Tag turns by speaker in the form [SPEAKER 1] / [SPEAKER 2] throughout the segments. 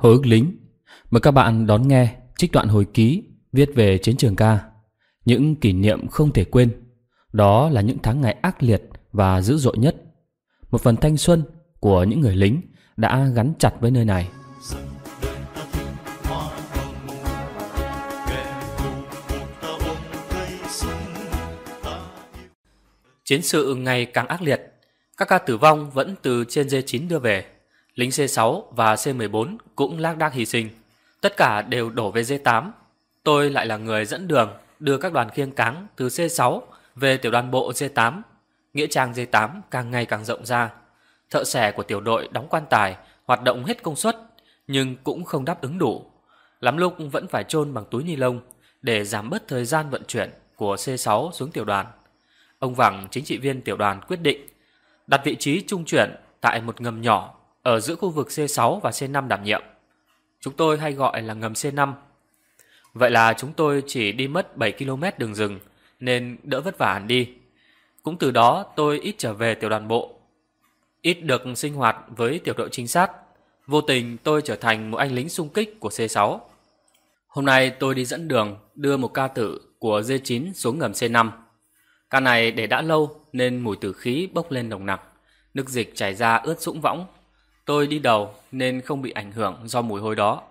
[SPEAKER 1] Hồi ức lính Mời các bạn đón nghe trích đoạn hồi ký viết về chiến trường ca Những kỷ niệm không thể quên Đó là những tháng ngày ác liệt và dữ dội nhất Một phần thanh xuân của những người lính đã gắn chặt với nơi này Chiến sự ngày càng ác liệt Các ca tử vong vẫn từ trên D9 đưa về lính C6 và C14 cũng lác đác hy sinh. Tất cả đều đổ về D8. Tôi lại là người dẫn đường đưa các đoàn khiêng cáng từ C6 về tiểu đoàn bộ D8. Nghĩa trang D8 càng ngày càng rộng ra. Thợ xẻ của tiểu đội đóng quan tài hoạt động hết công suất nhưng cũng không đáp ứng đủ. Lắm lúc vẫn phải chôn bằng túi ni lông để giảm bớt thời gian vận chuyển của C6 xuống tiểu đoàn. Ông Vàng, chính trị viên tiểu đoàn quyết định đặt vị trí trung chuyển tại một ngầm nhỏ ở giữa khu vực C6 và C5 đảm nhiệm. Chúng tôi hay gọi là ngầm C5. Vậy là chúng tôi chỉ đi mất 7 km đường rừng, nên đỡ vất vả hẳn đi. Cũng từ đó tôi ít trở về tiểu đoàn bộ. Ít được sinh hoạt với tiểu đội chính sát. Vô tình tôi trở thành một anh lính xung kích của C6. Hôm nay tôi đi dẫn đường đưa một ca tử của D9 xuống ngầm C5. Ca này để đã lâu nên mùi tử khí bốc lên nồng nặc, nước dịch chảy ra ướt sũng võng Tôi đi đầu nên không bị ảnh hưởng do mùi hôi đó.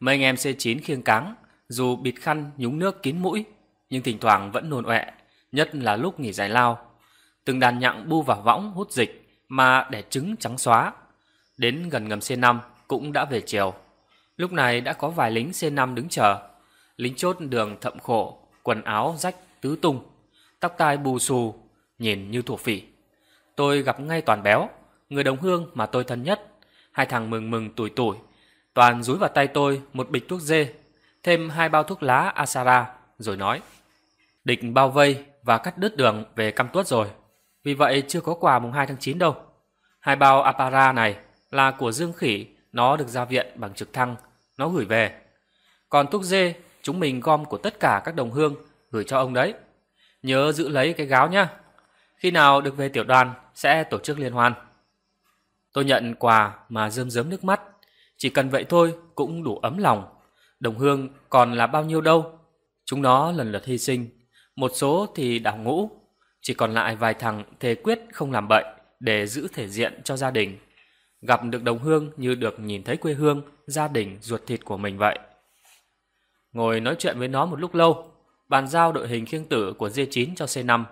[SPEAKER 1] Mấy anh em C9 khiêng cáng, dù bịt khăn nhúng nước kín mũi, nhưng thỉnh thoảng vẫn nôn ọe, nhất là lúc nghỉ giải lao. Từng đàn nhặng bu vào võng hút dịch mà đẻ trứng trắng xóa. Đến gần ngầm C5 cũng đã về chiều. Lúc này đã có vài lính C5 đứng chờ. Lính chốt đường thậm khổ, quần áo rách tứ tung, tóc tai bù xù, nhìn như thổ phỉ. Tôi gặp ngay toàn béo, người đồng hương mà tôi thân nhất hai thằng mừng mừng tuổi tuổi. Toàn dúi vào tay tôi một bịch thuốc dê, thêm hai bao thuốc lá Asara, rồi nói. Địch bao vây và cắt đứt đường về Cam Tuất rồi, vì vậy chưa có quà mùng 2 tháng 9 đâu. Hai bao Apara này là của Dương Khỉ, nó được ra viện bằng trực thăng, nó gửi về. Còn thuốc dê, chúng mình gom của tất cả các đồng hương gửi cho ông đấy. Nhớ giữ lấy cái gáo nhá. Khi nào được về tiểu đoàn sẽ tổ chức liên hoan. Tôi nhận quà mà rơm rớm nước mắt. Chỉ cần vậy thôi cũng đủ ấm lòng. Đồng hương còn là bao nhiêu đâu. Chúng nó lần lượt hy sinh. Một số thì đảo ngũ. Chỉ còn lại vài thằng thề quyết không làm bậy để giữ thể diện cho gia đình. Gặp được đồng hương như được nhìn thấy quê hương, gia đình, ruột thịt của mình vậy. Ngồi nói chuyện với nó một lúc lâu, bàn giao đội hình khiêng tử của D9 cho C5.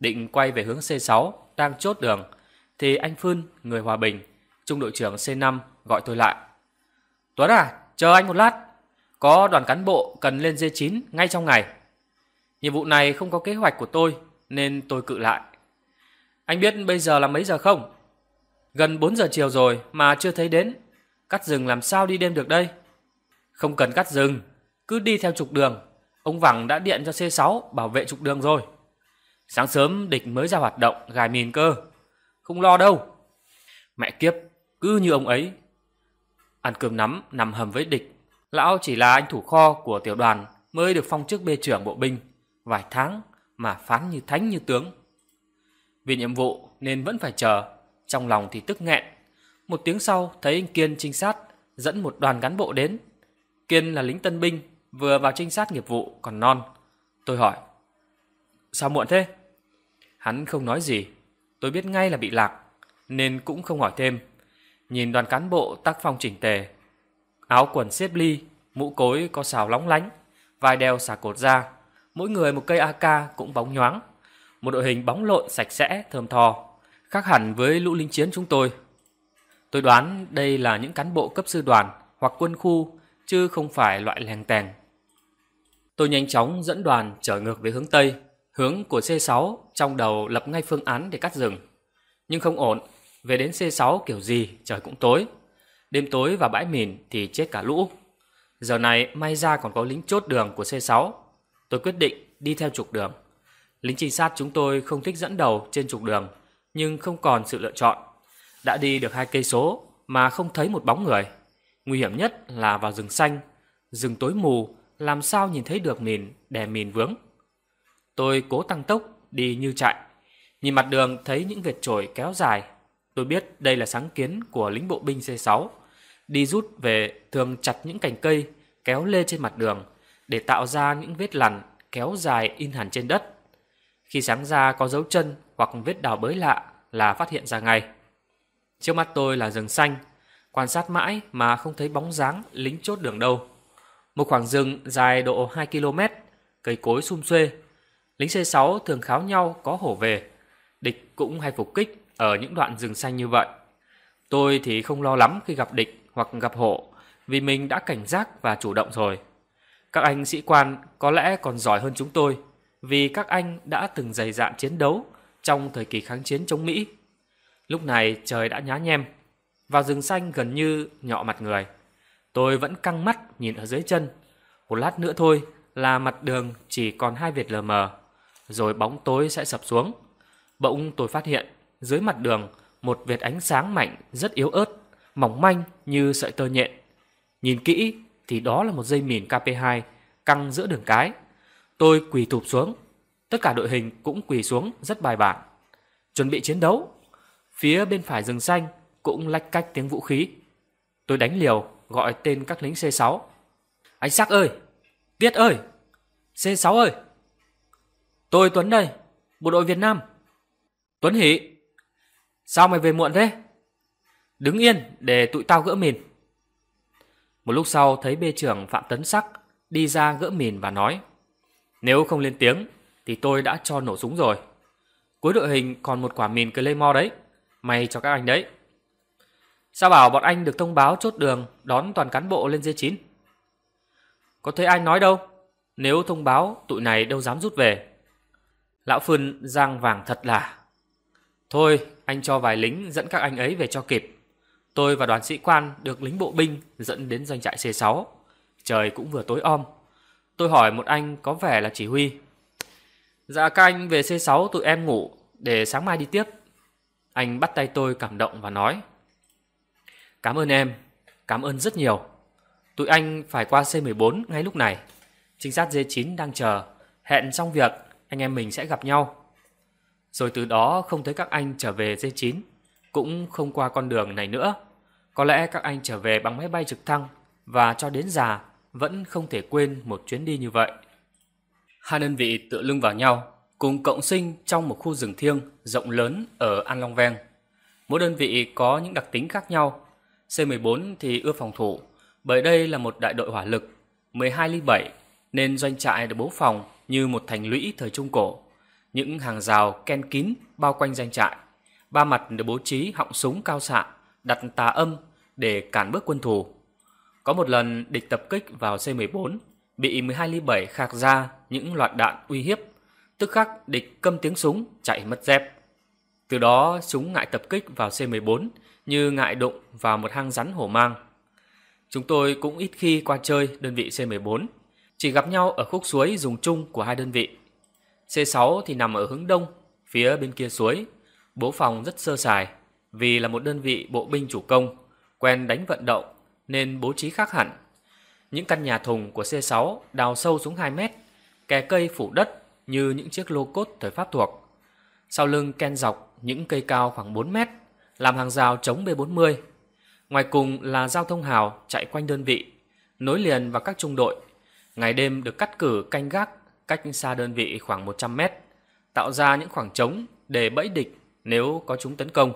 [SPEAKER 1] Định quay về hướng C6, đang chốt đường thì anh Phương, người Hòa Bình, trung đội trưởng C5 gọi tôi lại. Tuấn à, chờ anh một lát. Có đoàn cán bộ cần lên D9 ngay trong ngày. Nhiệm vụ này không có kế hoạch của tôi nên tôi cự lại. Anh biết bây giờ là mấy giờ không? Gần 4 giờ chiều rồi mà chưa thấy đến. Cắt rừng làm sao đi đêm được đây? Không cần cắt rừng, cứ đi theo trục đường. Ông Vẳng đã điện cho C6 bảo vệ trục đường rồi. Sáng sớm địch mới ra hoạt động gài mìn cơ không lo đâu mẹ kiếp cứ như ông ấy ăn cơm nắm nằm hầm với địch lão chỉ là anh thủ kho của tiểu đoàn mới được phong chức bê trưởng bộ binh vài tháng mà phán như thánh như tướng vì nhiệm vụ nên vẫn phải chờ trong lòng thì tức nghẹn một tiếng sau thấy anh kiên trinh sát dẫn một đoàn cán bộ đến kiên là lính tân binh vừa vào trinh sát nghiệp vụ còn non tôi hỏi sao muộn thế hắn không nói gì Tôi biết ngay là bị lạc, nên cũng không hỏi thêm. Nhìn đoàn cán bộ tác phong chỉnh tề, áo quần xếp ly, mũ cối có xào lóng lánh, vai đeo xà cột ra, mỗi người một cây AK cũng bóng nhoáng. Một đội hình bóng lộn sạch sẽ, thơm thò khác hẳn với lũ lính chiến chúng tôi. Tôi đoán đây là những cán bộ cấp sư đoàn hoặc quân khu, chứ không phải loại lèng tèng. Tôi nhanh chóng dẫn đoàn trở ngược về hướng Tây, Hướng của C6 trong đầu lập ngay phương án để cắt rừng. Nhưng không ổn, về đến C6 kiểu gì trời cũng tối. Đêm tối và bãi mìn thì chết cả lũ. Giờ này may ra còn có lính chốt đường của C6. Tôi quyết định đi theo trục đường. Lính trinh sát chúng tôi không thích dẫn đầu trên trục đường, nhưng không còn sự lựa chọn. Đã đi được hai cây số mà không thấy một bóng người. Nguy hiểm nhất là vào rừng xanh, rừng tối mù, làm sao nhìn thấy được mìn đè mìn vướng. Tôi cố tăng tốc, đi như chạy. Nhìn mặt đường thấy những vệt trồi kéo dài. Tôi biết đây là sáng kiến của lính bộ binh C6. Đi rút về thường chặt những cành cây, kéo lê trên mặt đường để tạo ra những vết lằn kéo dài in hẳn trên đất. Khi sáng ra có dấu chân hoặc vết đào bới lạ là phát hiện ra ngay. Trước mắt tôi là rừng xanh, quan sát mãi mà không thấy bóng dáng lính chốt đường đâu. Một khoảng rừng dài độ 2 km, cây cối sum xuê, lính C6 thường kháo nhau có hổ về. Địch cũng hay phục kích ở những đoạn rừng xanh như vậy. Tôi thì không lo lắm khi gặp địch hoặc gặp hổ vì mình đã cảnh giác và chủ động rồi. Các anh sĩ quan có lẽ còn giỏi hơn chúng tôi vì các anh đã từng dày dạn chiến đấu trong thời kỳ kháng chiến chống Mỹ. Lúc này trời đã nhá nhem, và rừng xanh gần như nhọ mặt người. Tôi vẫn căng mắt nhìn ở dưới chân. Một lát nữa thôi là mặt đường chỉ còn hai Việt lờ mờ rồi bóng tối sẽ sập xuống. Bỗng tôi phát hiện, dưới mặt đường, một vệt ánh sáng mạnh rất yếu ớt, mỏng manh như sợi tơ nhện. Nhìn kỹ thì đó là một dây mìn KP2 căng giữa đường cái. Tôi quỳ thụp xuống, tất cả đội hình cũng quỳ xuống rất bài bản. Chuẩn bị chiến đấu, phía bên phải rừng xanh cũng lách cách tiếng vũ khí. Tôi đánh liều gọi tên các lính C6. Anh Sắc ơi! Tiết ơi! C6 ơi! Tôi Tuấn đây, bộ đội Việt Nam. Tuấn Hỷ, sao mày về muộn thế? Đứng yên để tụi tao gỡ mìn. Một lúc sau thấy bê trưởng Phạm Tấn Sắc đi ra gỡ mìn và nói Nếu không lên tiếng thì tôi đã cho nổ súng rồi. Cuối đội hình còn một quả mìn Claymore đấy, may cho các anh đấy. Sao bảo bọn anh được thông báo chốt đường đón toàn cán bộ lên dây chín? Có thấy ai nói đâu, nếu thông báo tụi này đâu dám rút về Lão Phương giang vàng thật là. Thôi, anh cho vài lính dẫn các anh ấy về cho kịp. Tôi và đoàn sĩ quan được lính bộ binh dẫn đến doanh trại C6. Trời cũng vừa tối om. Tôi hỏi một anh có vẻ là chỉ huy. Dạ các anh về C6 tụi em ngủ để sáng mai đi tiếp. Anh bắt tay tôi cảm động và nói. Cảm ơn em, cảm ơn rất nhiều. Tụi anh phải qua C14 ngay lúc này. Trinh sát D9 đang chờ. Hẹn xong việc anh em mình sẽ gặp nhau. Rồi từ đó không thấy các anh trở về D9, cũng không qua con đường này nữa. Có lẽ các anh trở về bằng máy bay trực thăng và cho đến già vẫn không thể quên một chuyến đi như vậy. Hai đơn vị tựa lưng vào nhau, cùng cộng sinh trong một khu rừng thiêng rộng lớn ở An Long Ven. Mỗi đơn vị có những đặc tính khác nhau. C14 thì ưa phòng thủ, bởi đây là một đại đội hỏa lực, 12 ly 7 nên doanh trại được bố phòng như một thành lũy thời Trung Cổ. Những hàng rào ken kín bao quanh danh trại. Ba mặt được bố trí họng súng cao xạ, đặt tà âm để cản bước quân thù. Có một lần địch tập kích vào C-14, bị 12 ly 7 khạc ra những loạt đạn uy hiếp. Tức khắc địch câm tiếng súng chạy mất dép. Từ đó chúng ngại tập kích vào C-14 như ngại đụng vào một hang rắn hổ mang. Chúng tôi cũng ít khi qua chơi đơn vị C-14 chỉ gặp nhau ở khúc suối dùng chung của hai đơn vị. C6 thì nằm ở hướng đông, phía bên kia suối, bố phòng rất sơ sài, vì là một đơn vị bộ binh chủ công, quen đánh vận động nên bố trí khác hẳn. Những căn nhà thùng của C6 đào sâu xuống 2 mét, kè cây phủ đất như những chiếc lô cốt thời Pháp thuộc. Sau lưng ken dọc những cây cao khoảng 4 mét, làm hàng rào chống B40. Ngoài cùng là giao thông hào chạy quanh đơn vị, nối liền vào các trung đội ngày đêm được cắt cử canh gác cách xa đơn vị khoảng 100 mét, tạo ra những khoảng trống để bẫy địch nếu có chúng tấn công.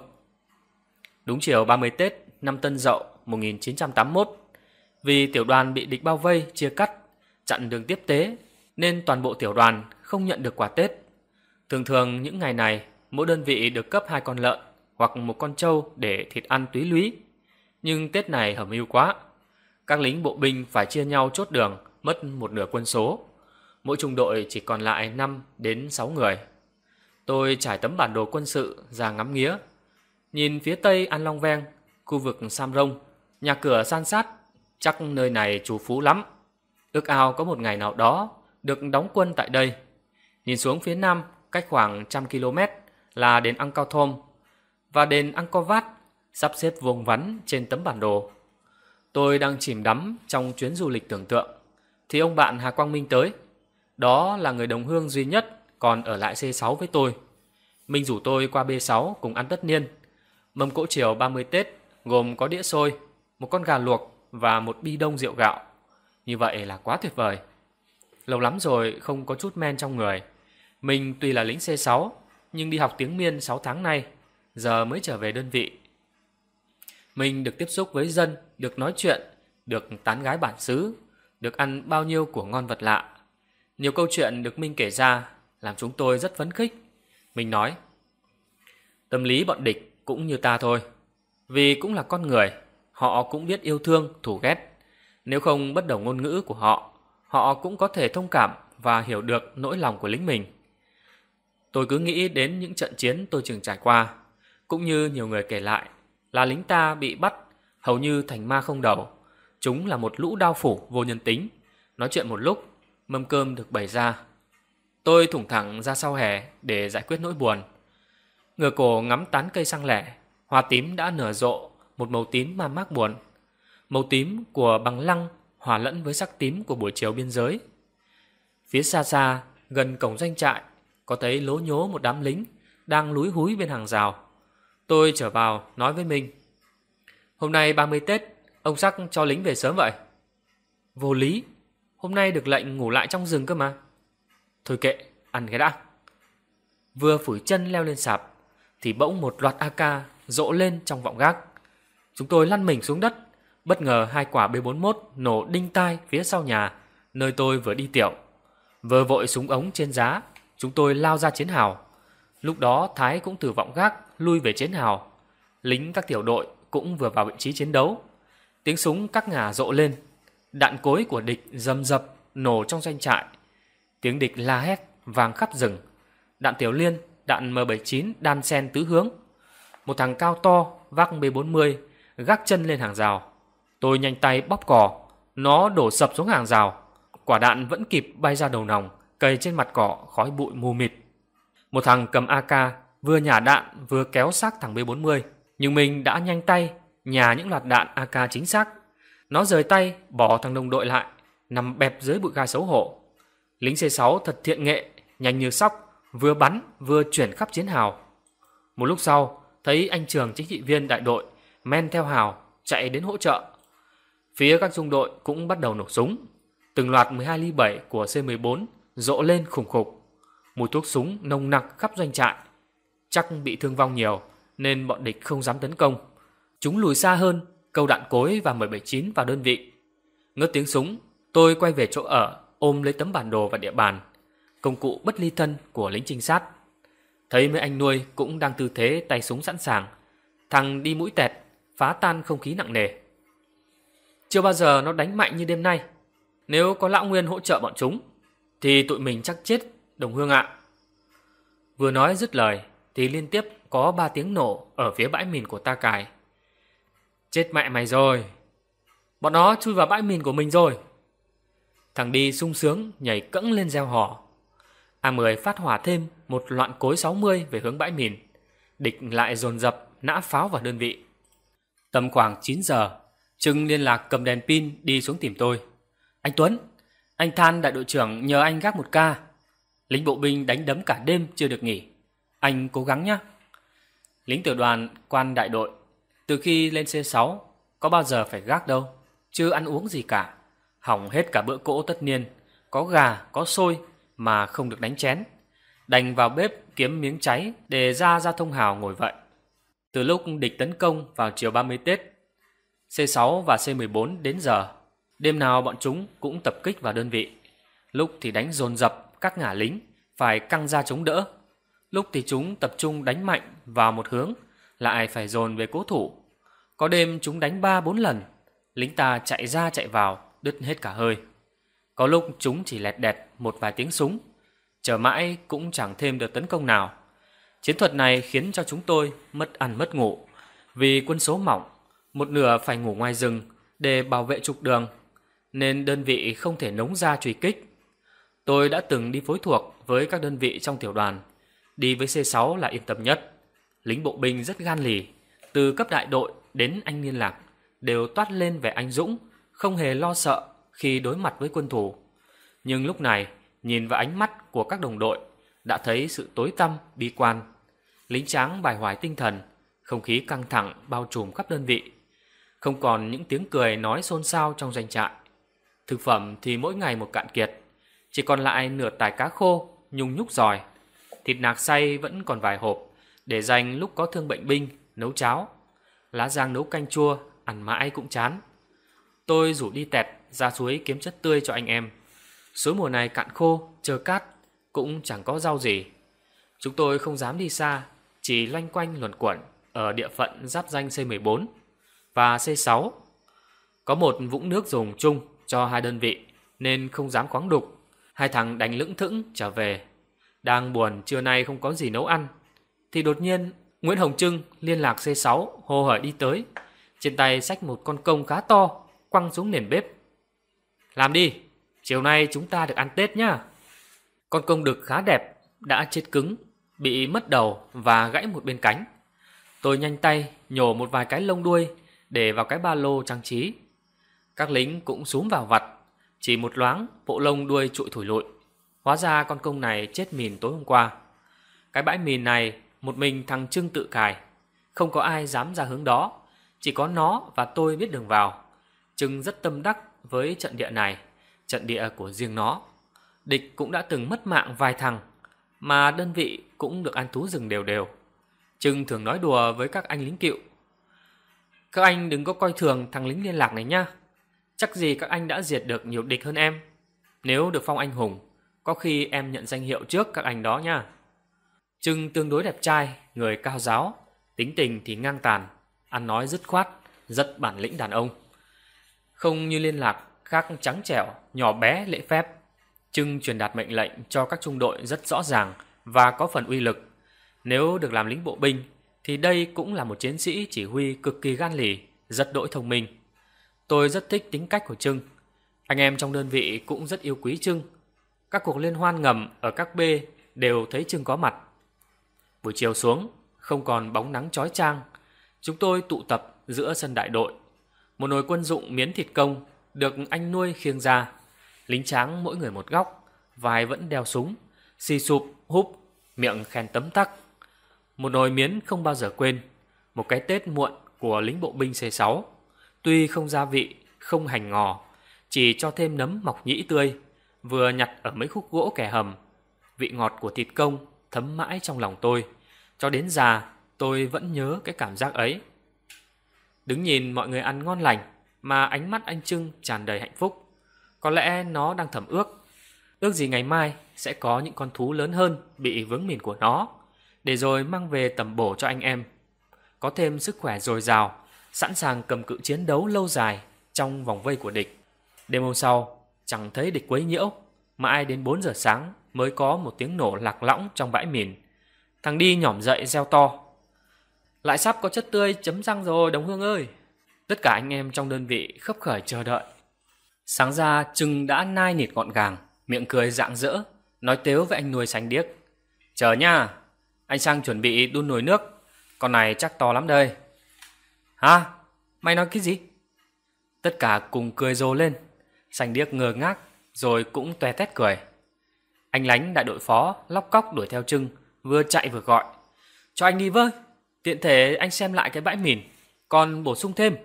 [SPEAKER 1] Đúng chiều 30 Tết năm Tân Dậu 1981, vì tiểu đoàn bị địch bao vây chia cắt, chặn đường tiếp tế nên toàn bộ tiểu đoàn không nhận được quà Tết. Thường thường những ngày này, mỗi đơn vị được cấp hai con lợn hoặc một con trâu để thịt ăn túy lúy. Nhưng Tết này hầm mưu quá. Các lính bộ binh phải chia nhau chốt đường mất một nửa quân số. Mỗi trung đội chỉ còn lại 5 đến 6 người. Tôi trải tấm bản đồ quân sự ra ngắm nghía. Nhìn phía tây An Long Ven, khu vực Sam Rông, nhà cửa san sát, chắc nơi này chủ phú lắm. Ước ao có một ngày nào đó được đóng quân tại đây. Nhìn xuống phía nam, cách khoảng trăm km là đến Angkor Thom và đền Angkor Wat sắp xếp vuông vắn trên tấm bản đồ. Tôi đang chìm đắm trong chuyến du lịch tưởng tượng thì ông bạn Hà Quang Minh tới. Đó là người đồng hương duy nhất còn ở lại C6 với tôi. Minh rủ tôi qua B6 cùng ăn tất niên. Mâm cỗ chiều 30 Tết gồm có đĩa xôi, một con gà luộc và một bi đông rượu gạo. Như vậy là quá tuyệt vời. Lâu lắm rồi không có chút men trong người. Mình tuy là lính C6 nhưng đi học tiếng miên 6 tháng nay, giờ mới trở về đơn vị. Mình được tiếp xúc với dân, được nói chuyện, được tán gái bản xứ, được ăn bao nhiêu của ngon vật lạ. Nhiều câu chuyện được Minh kể ra làm chúng tôi rất phấn khích. Mình nói, tâm lý bọn địch cũng như ta thôi. Vì cũng là con người, họ cũng biết yêu thương, thù ghét. Nếu không bất đồng ngôn ngữ của họ, họ cũng có thể thông cảm và hiểu được nỗi lòng của lính mình. Tôi cứ nghĩ đến những trận chiến tôi từng trải qua, cũng như nhiều người kể lại là lính ta bị bắt hầu như thành ma không đầu Chúng là một lũ đao phủ vô nhân tính. Nói chuyện một lúc, mâm cơm được bày ra. Tôi thủng thẳng ra sau hè để giải quyết nỗi buồn. Ngửa cổ ngắm tán cây sang lẻ, hoa tím đã nở rộ, một màu tím mà mát buồn. Màu tím của bằng lăng hòa lẫn với sắc tím của buổi chiều biên giới. Phía xa xa, gần cổng doanh trại, có thấy lố nhố một đám lính đang lúi húi bên hàng rào. Tôi trở vào nói với mình. Hôm nay 30 Tết, Ông sắc cho lính về sớm vậy Vô lý Hôm nay được lệnh ngủ lại trong rừng cơ mà Thôi kệ, ăn cái đã Vừa phủi chân leo lên sạp Thì bỗng một loạt AK rộ lên trong vọng gác Chúng tôi lăn mình xuống đất Bất ngờ hai quả B41 nổ đinh tai phía sau nhà Nơi tôi vừa đi tiểu Vừa vội súng ống trên giá Chúng tôi lao ra chiến hào Lúc đó Thái cũng từ vọng gác lui về chiến hào Lính các tiểu đội cũng vừa vào vị trí chiến đấu Tiếng súng các ngả rộ lên, đạn cối của địch rầm rập nổ trong doanh trại. Tiếng địch la hét vang khắp rừng. Đạn tiểu liên, đạn M79 đan sen tứ hướng. Một thằng cao to vác B40 gác chân lên hàng rào. Tôi nhanh tay bóp cò, nó đổ sập xuống hàng rào. Quả đạn vẫn kịp bay ra đầu nòng, cầy trên mặt cỏ khói bụi mù mịt. Một thằng cầm AK vừa nhả đạn vừa kéo xác thằng B40, nhưng mình đã nhanh tay nhà những loạt đạn AK chính xác. Nó rời tay, bỏ thằng đồng đội lại, nằm bẹp dưới bụi gai xấu hổ. Lính C6 thật thiện nghệ, nhanh như sóc, vừa bắn vừa chuyển khắp chiến hào. Một lúc sau, thấy anh trường chính trị viên đại đội men theo hào chạy đến hỗ trợ. Phía các trung đội cũng bắt đầu nổ súng. Từng loạt 12 ly 7 của C14 rộ lên khủng khục. Mùi thuốc súng nồng nặc khắp doanh trại. Chắc bị thương vong nhiều nên bọn địch không dám tấn công. Chúng lùi xa hơn, câu đạn cối và 179 vào đơn vị. Ngớt tiếng súng, tôi quay về chỗ ở, ôm lấy tấm bản đồ và địa bàn, công cụ bất ly thân của lính trinh sát. Thấy mấy anh nuôi cũng đang tư thế tay súng sẵn sàng, thằng đi mũi tẹt, phá tan không khí nặng nề. Chưa bao giờ nó đánh mạnh như đêm nay. Nếu có lão Nguyên hỗ trợ bọn chúng, thì tụi mình chắc chết, đồng hương ạ. Vừa nói dứt lời, thì liên tiếp có ba tiếng nổ ở phía bãi mìn của ta cài Chết mẹ mày rồi Bọn nó chui vào bãi mìn của mình rồi Thằng đi sung sướng nhảy cẫng lên gieo hò A10 phát hỏa thêm một loạn cối 60 về hướng bãi mìn Địch lại dồn dập nã pháo vào đơn vị Tầm khoảng 9 giờ Trưng liên lạc cầm đèn pin đi xuống tìm tôi Anh Tuấn Anh Than đại đội trưởng nhờ anh gác một ca Lính bộ binh đánh đấm cả đêm chưa được nghỉ Anh cố gắng nhé Lính tiểu đoàn quan đại đội từ khi lên C6 Có bao giờ phải gác đâu chưa ăn uống gì cả Hỏng hết cả bữa cỗ tất niên Có gà, có xôi Mà không được đánh chén Đành vào bếp kiếm miếng cháy Để ra ra thông hào ngồi vậy Từ lúc địch tấn công vào chiều 30 Tết C6 và C14 đến giờ Đêm nào bọn chúng cũng tập kích vào đơn vị Lúc thì đánh dồn dập các ngả lính Phải căng ra chống đỡ Lúc thì chúng tập trung đánh mạnh vào một hướng lại phải dồn về cố thủ. Có đêm chúng đánh 3-4 lần, lính ta chạy ra chạy vào, đứt hết cả hơi. Có lúc chúng chỉ lẹt đẹt một vài tiếng súng, chờ mãi cũng chẳng thêm được tấn công nào. Chiến thuật này khiến cho chúng tôi mất ăn mất ngủ, vì quân số mỏng, một nửa phải ngủ ngoài rừng để bảo vệ trục đường, nên đơn vị không thể nống ra truy kích. Tôi đã từng đi phối thuộc với các đơn vị trong tiểu đoàn, đi với C6 là yên tâm nhất lính bộ binh rất gan lì, từ cấp đại đội đến anh liên lạc đều toát lên vẻ anh dũng, không hề lo sợ khi đối mặt với quân thù. Nhưng lúc này, nhìn vào ánh mắt của các đồng đội, đã thấy sự tối tăm, bi quan. Lính tráng bài hoài tinh thần, không khí căng thẳng bao trùm khắp đơn vị. Không còn những tiếng cười nói xôn xao trong doanh trại. Thực phẩm thì mỗi ngày một cạn kiệt, chỉ còn lại nửa tài cá khô, nhung nhúc giòi. Thịt nạc xay vẫn còn vài hộp, để dành lúc có thương bệnh binh, nấu cháo. Lá giang nấu canh chua, ăn mãi cũng chán. Tôi rủ đi tẹt ra suối kiếm chất tươi cho anh em. Suối mùa này cạn khô, chờ cát, cũng chẳng có rau gì. Chúng tôi không dám đi xa, chỉ loanh quanh luẩn quẩn ở địa phận giáp danh C14 và C6. Có một vũng nước dùng chung cho hai đơn vị nên không dám khoáng đục. Hai thằng đánh lững thững trở về. Đang buồn trưa nay không có gì nấu ăn thì đột nhiên Nguyễn Hồng Trưng liên lạc C6 hô hởi đi tới, trên tay xách một con công khá to, quăng xuống nền bếp. "Làm đi, chiều nay chúng ta được ăn Tết nhá." Con công được khá đẹp đã chết cứng, bị mất đầu và gãy một bên cánh. Tôi nhanh tay nhổ một vài cái lông đuôi để vào cái ba lô trang trí. Các lính cũng xuống vào vặt, chỉ một loáng bộ lông đuôi trụi thủi lụi Hóa ra con công này chết mìn tối hôm qua. Cái bãi mìn này một mình thằng Trưng tự cài Không có ai dám ra hướng đó Chỉ có nó và tôi biết đường vào Trưng rất tâm đắc với trận địa này Trận địa của riêng nó Địch cũng đã từng mất mạng vài thằng Mà đơn vị cũng được an tú rừng đều đều Trưng thường nói đùa với các anh lính cựu Các anh đừng có coi thường thằng lính liên lạc này nhá. Chắc gì các anh đã diệt được nhiều địch hơn em Nếu được phong anh hùng Có khi em nhận danh hiệu trước các anh đó nhá. Trưng tương đối đẹp trai, người cao giáo, tính tình thì ngang tàn, ăn nói dứt khoát, rất bản lĩnh đàn ông. Không như liên lạc, khác trắng trẻo, nhỏ bé lễ phép. Trưng truyền đạt mệnh lệnh cho các trung đội rất rõ ràng và có phần uy lực. Nếu được làm lính bộ binh, thì đây cũng là một chiến sĩ chỉ huy cực kỳ gan lì, rất đỗi thông minh. Tôi rất thích tính cách của Trưng. Anh em trong đơn vị cũng rất yêu quý Trưng. Các cuộc liên hoan ngầm ở các B đều thấy Trưng có mặt. Buổi chiều xuống, không còn bóng nắng chói chang, chúng tôi tụ tập giữa sân đại đội. Một nồi quân dụng miến thịt công được anh nuôi khiêng ra, lính tráng mỗi người một góc, vai vẫn đeo súng, xì sụp, húp, miệng khen tấm tắc. Một nồi miến không bao giờ quên, một cái Tết muộn của lính bộ binh C6, tuy không gia vị, không hành ngò, chỉ cho thêm nấm mọc nhĩ tươi, vừa nhặt ở mấy khúc gỗ kẻ hầm, vị ngọt của thịt công thấm mãi trong lòng tôi. Cho đến già, tôi vẫn nhớ cái cảm giác ấy. Đứng nhìn mọi người ăn ngon lành mà ánh mắt anh Trưng tràn đầy hạnh phúc. Có lẽ nó đang thầm ước. Ước gì ngày mai sẽ có những con thú lớn hơn bị vướng mìn của nó, để rồi mang về tầm bổ cho anh em. Có thêm sức khỏe dồi dào, sẵn sàng cầm cự chiến đấu lâu dài trong vòng vây của địch. Đêm hôm sau, chẳng thấy địch quấy nhiễu, mãi đến 4 giờ sáng mới có một tiếng nổ lạc lõng trong bãi mìn. Thằng đi nhỏm dậy reo to. Lại sắp có chất tươi chấm răng rồi đồng hương ơi. Tất cả anh em trong đơn vị khấp khởi chờ đợi. Sáng ra Trừng đã nai nịt gọn gàng, miệng cười rạng rỡ, nói tếu với anh nuôi sánh điếc. Chờ nha, anh sang chuẩn bị đun nồi nước, con này chắc to lắm đây. Hả? Mày nói cái gì? Tất cả cùng cười rồ lên, sành điếc ngờ ngác rồi cũng toe tét cười. Anh lánh đại đội phó lóc cóc đuổi theo Trưng, vừa chạy vừa gọi. Cho anh đi với, tiện thể anh xem lại cái bãi mìn, còn bổ sung thêm.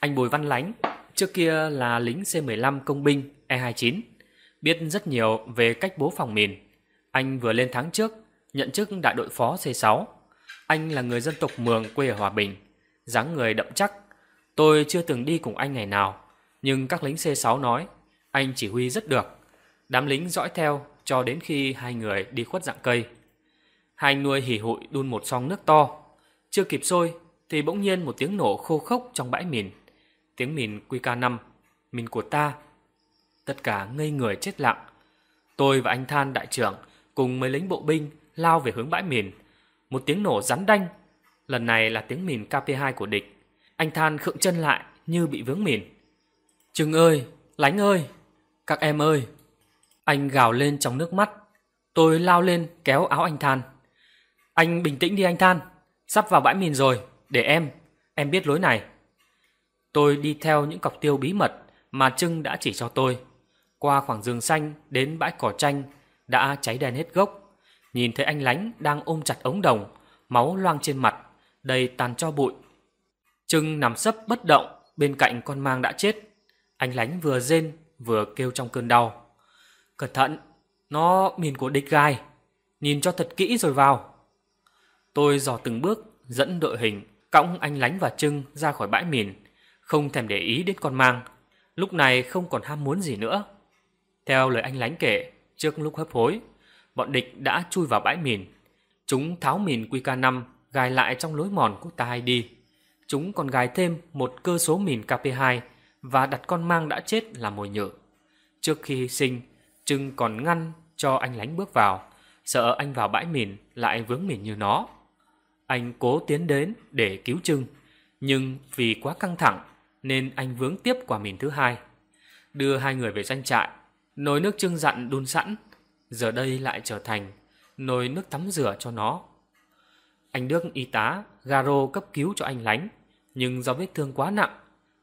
[SPEAKER 1] Anh Bùi Văn Lánh, trước kia là lính C-15 công binh E-29, biết rất nhiều về cách bố phòng mìn. Anh vừa lên tháng trước, nhận chức đại đội phó C6. Anh là người dân tộc Mường quê ở Hòa Bình, dáng người đậm chắc. Tôi chưa từng đi cùng anh ngày nào, nhưng các lính C6 nói anh chỉ huy rất được. Đám lính dõi theo cho đến khi hai người đi khuất dạng cây. Hai nuôi hỉ hụi đun một song nước to. Chưa kịp sôi thì bỗng nhiên một tiếng nổ khô khốc trong bãi mìn. Tiếng mìn QK5, mìn của ta. Tất cả ngây người chết lặng. Tôi và anh Than đại trưởng cùng mấy lính bộ binh lao về hướng bãi mìn. Một tiếng nổ rắn đanh. Lần này là tiếng mìn KP2 của địch. Anh Than khựng chân lại như bị vướng mìn. Trừng ơi, Lánh ơi, các em ơi, anh gào lên trong nước mắt. Tôi lao lên kéo áo anh Than. Anh bình tĩnh đi anh Than. Sắp vào bãi mìn rồi, để em. Em biết lối này. Tôi đi theo những cọc tiêu bí mật mà Trưng đã chỉ cho tôi. Qua khoảng rừng xanh đến bãi cỏ chanh đã cháy đen hết gốc. Nhìn thấy anh Lánh đang ôm chặt ống đồng, máu loang trên mặt, đầy tàn cho bụi. Trưng nằm sấp bất động bên cạnh con mang đã chết. Anh Lánh vừa rên vừa kêu trong cơn đau. Cẩn thận, nó mìn của địch gai. Nhìn cho thật kỹ rồi vào. Tôi dò từng bước, dẫn đội hình, cõng anh Lánh và Trưng ra khỏi bãi mìn, không thèm để ý đến con mang. Lúc này không còn ham muốn gì nữa. Theo lời anh Lánh kể, trước lúc hấp hối, bọn địch đã chui vào bãi mìn. Chúng tháo mìn QK5 gài lại trong lối mòn của ta đi. Chúng còn gài thêm một cơ số mìn KP2 và đặt con mang đã chết làm mồi nhử. Trước khi hy sinh, Trưng còn ngăn cho anh lánh bước vào, sợ anh vào bãi mìn lại vướng mìn như nó. Anh cố tiến đến để cứu Trưng, nhưng vì quá căng thẳng nên anh vướng tiếp quả mìn thứ hai. Đưa hai người về doanh trại, nồi nước Trưng dặn đun sẵn, giờ đây lại trở thành nồi nước tắm rửa cho nó. Anh Đức y tá Garo cấp cứu cho anh lánh, nhưng do vết thương quá nặng,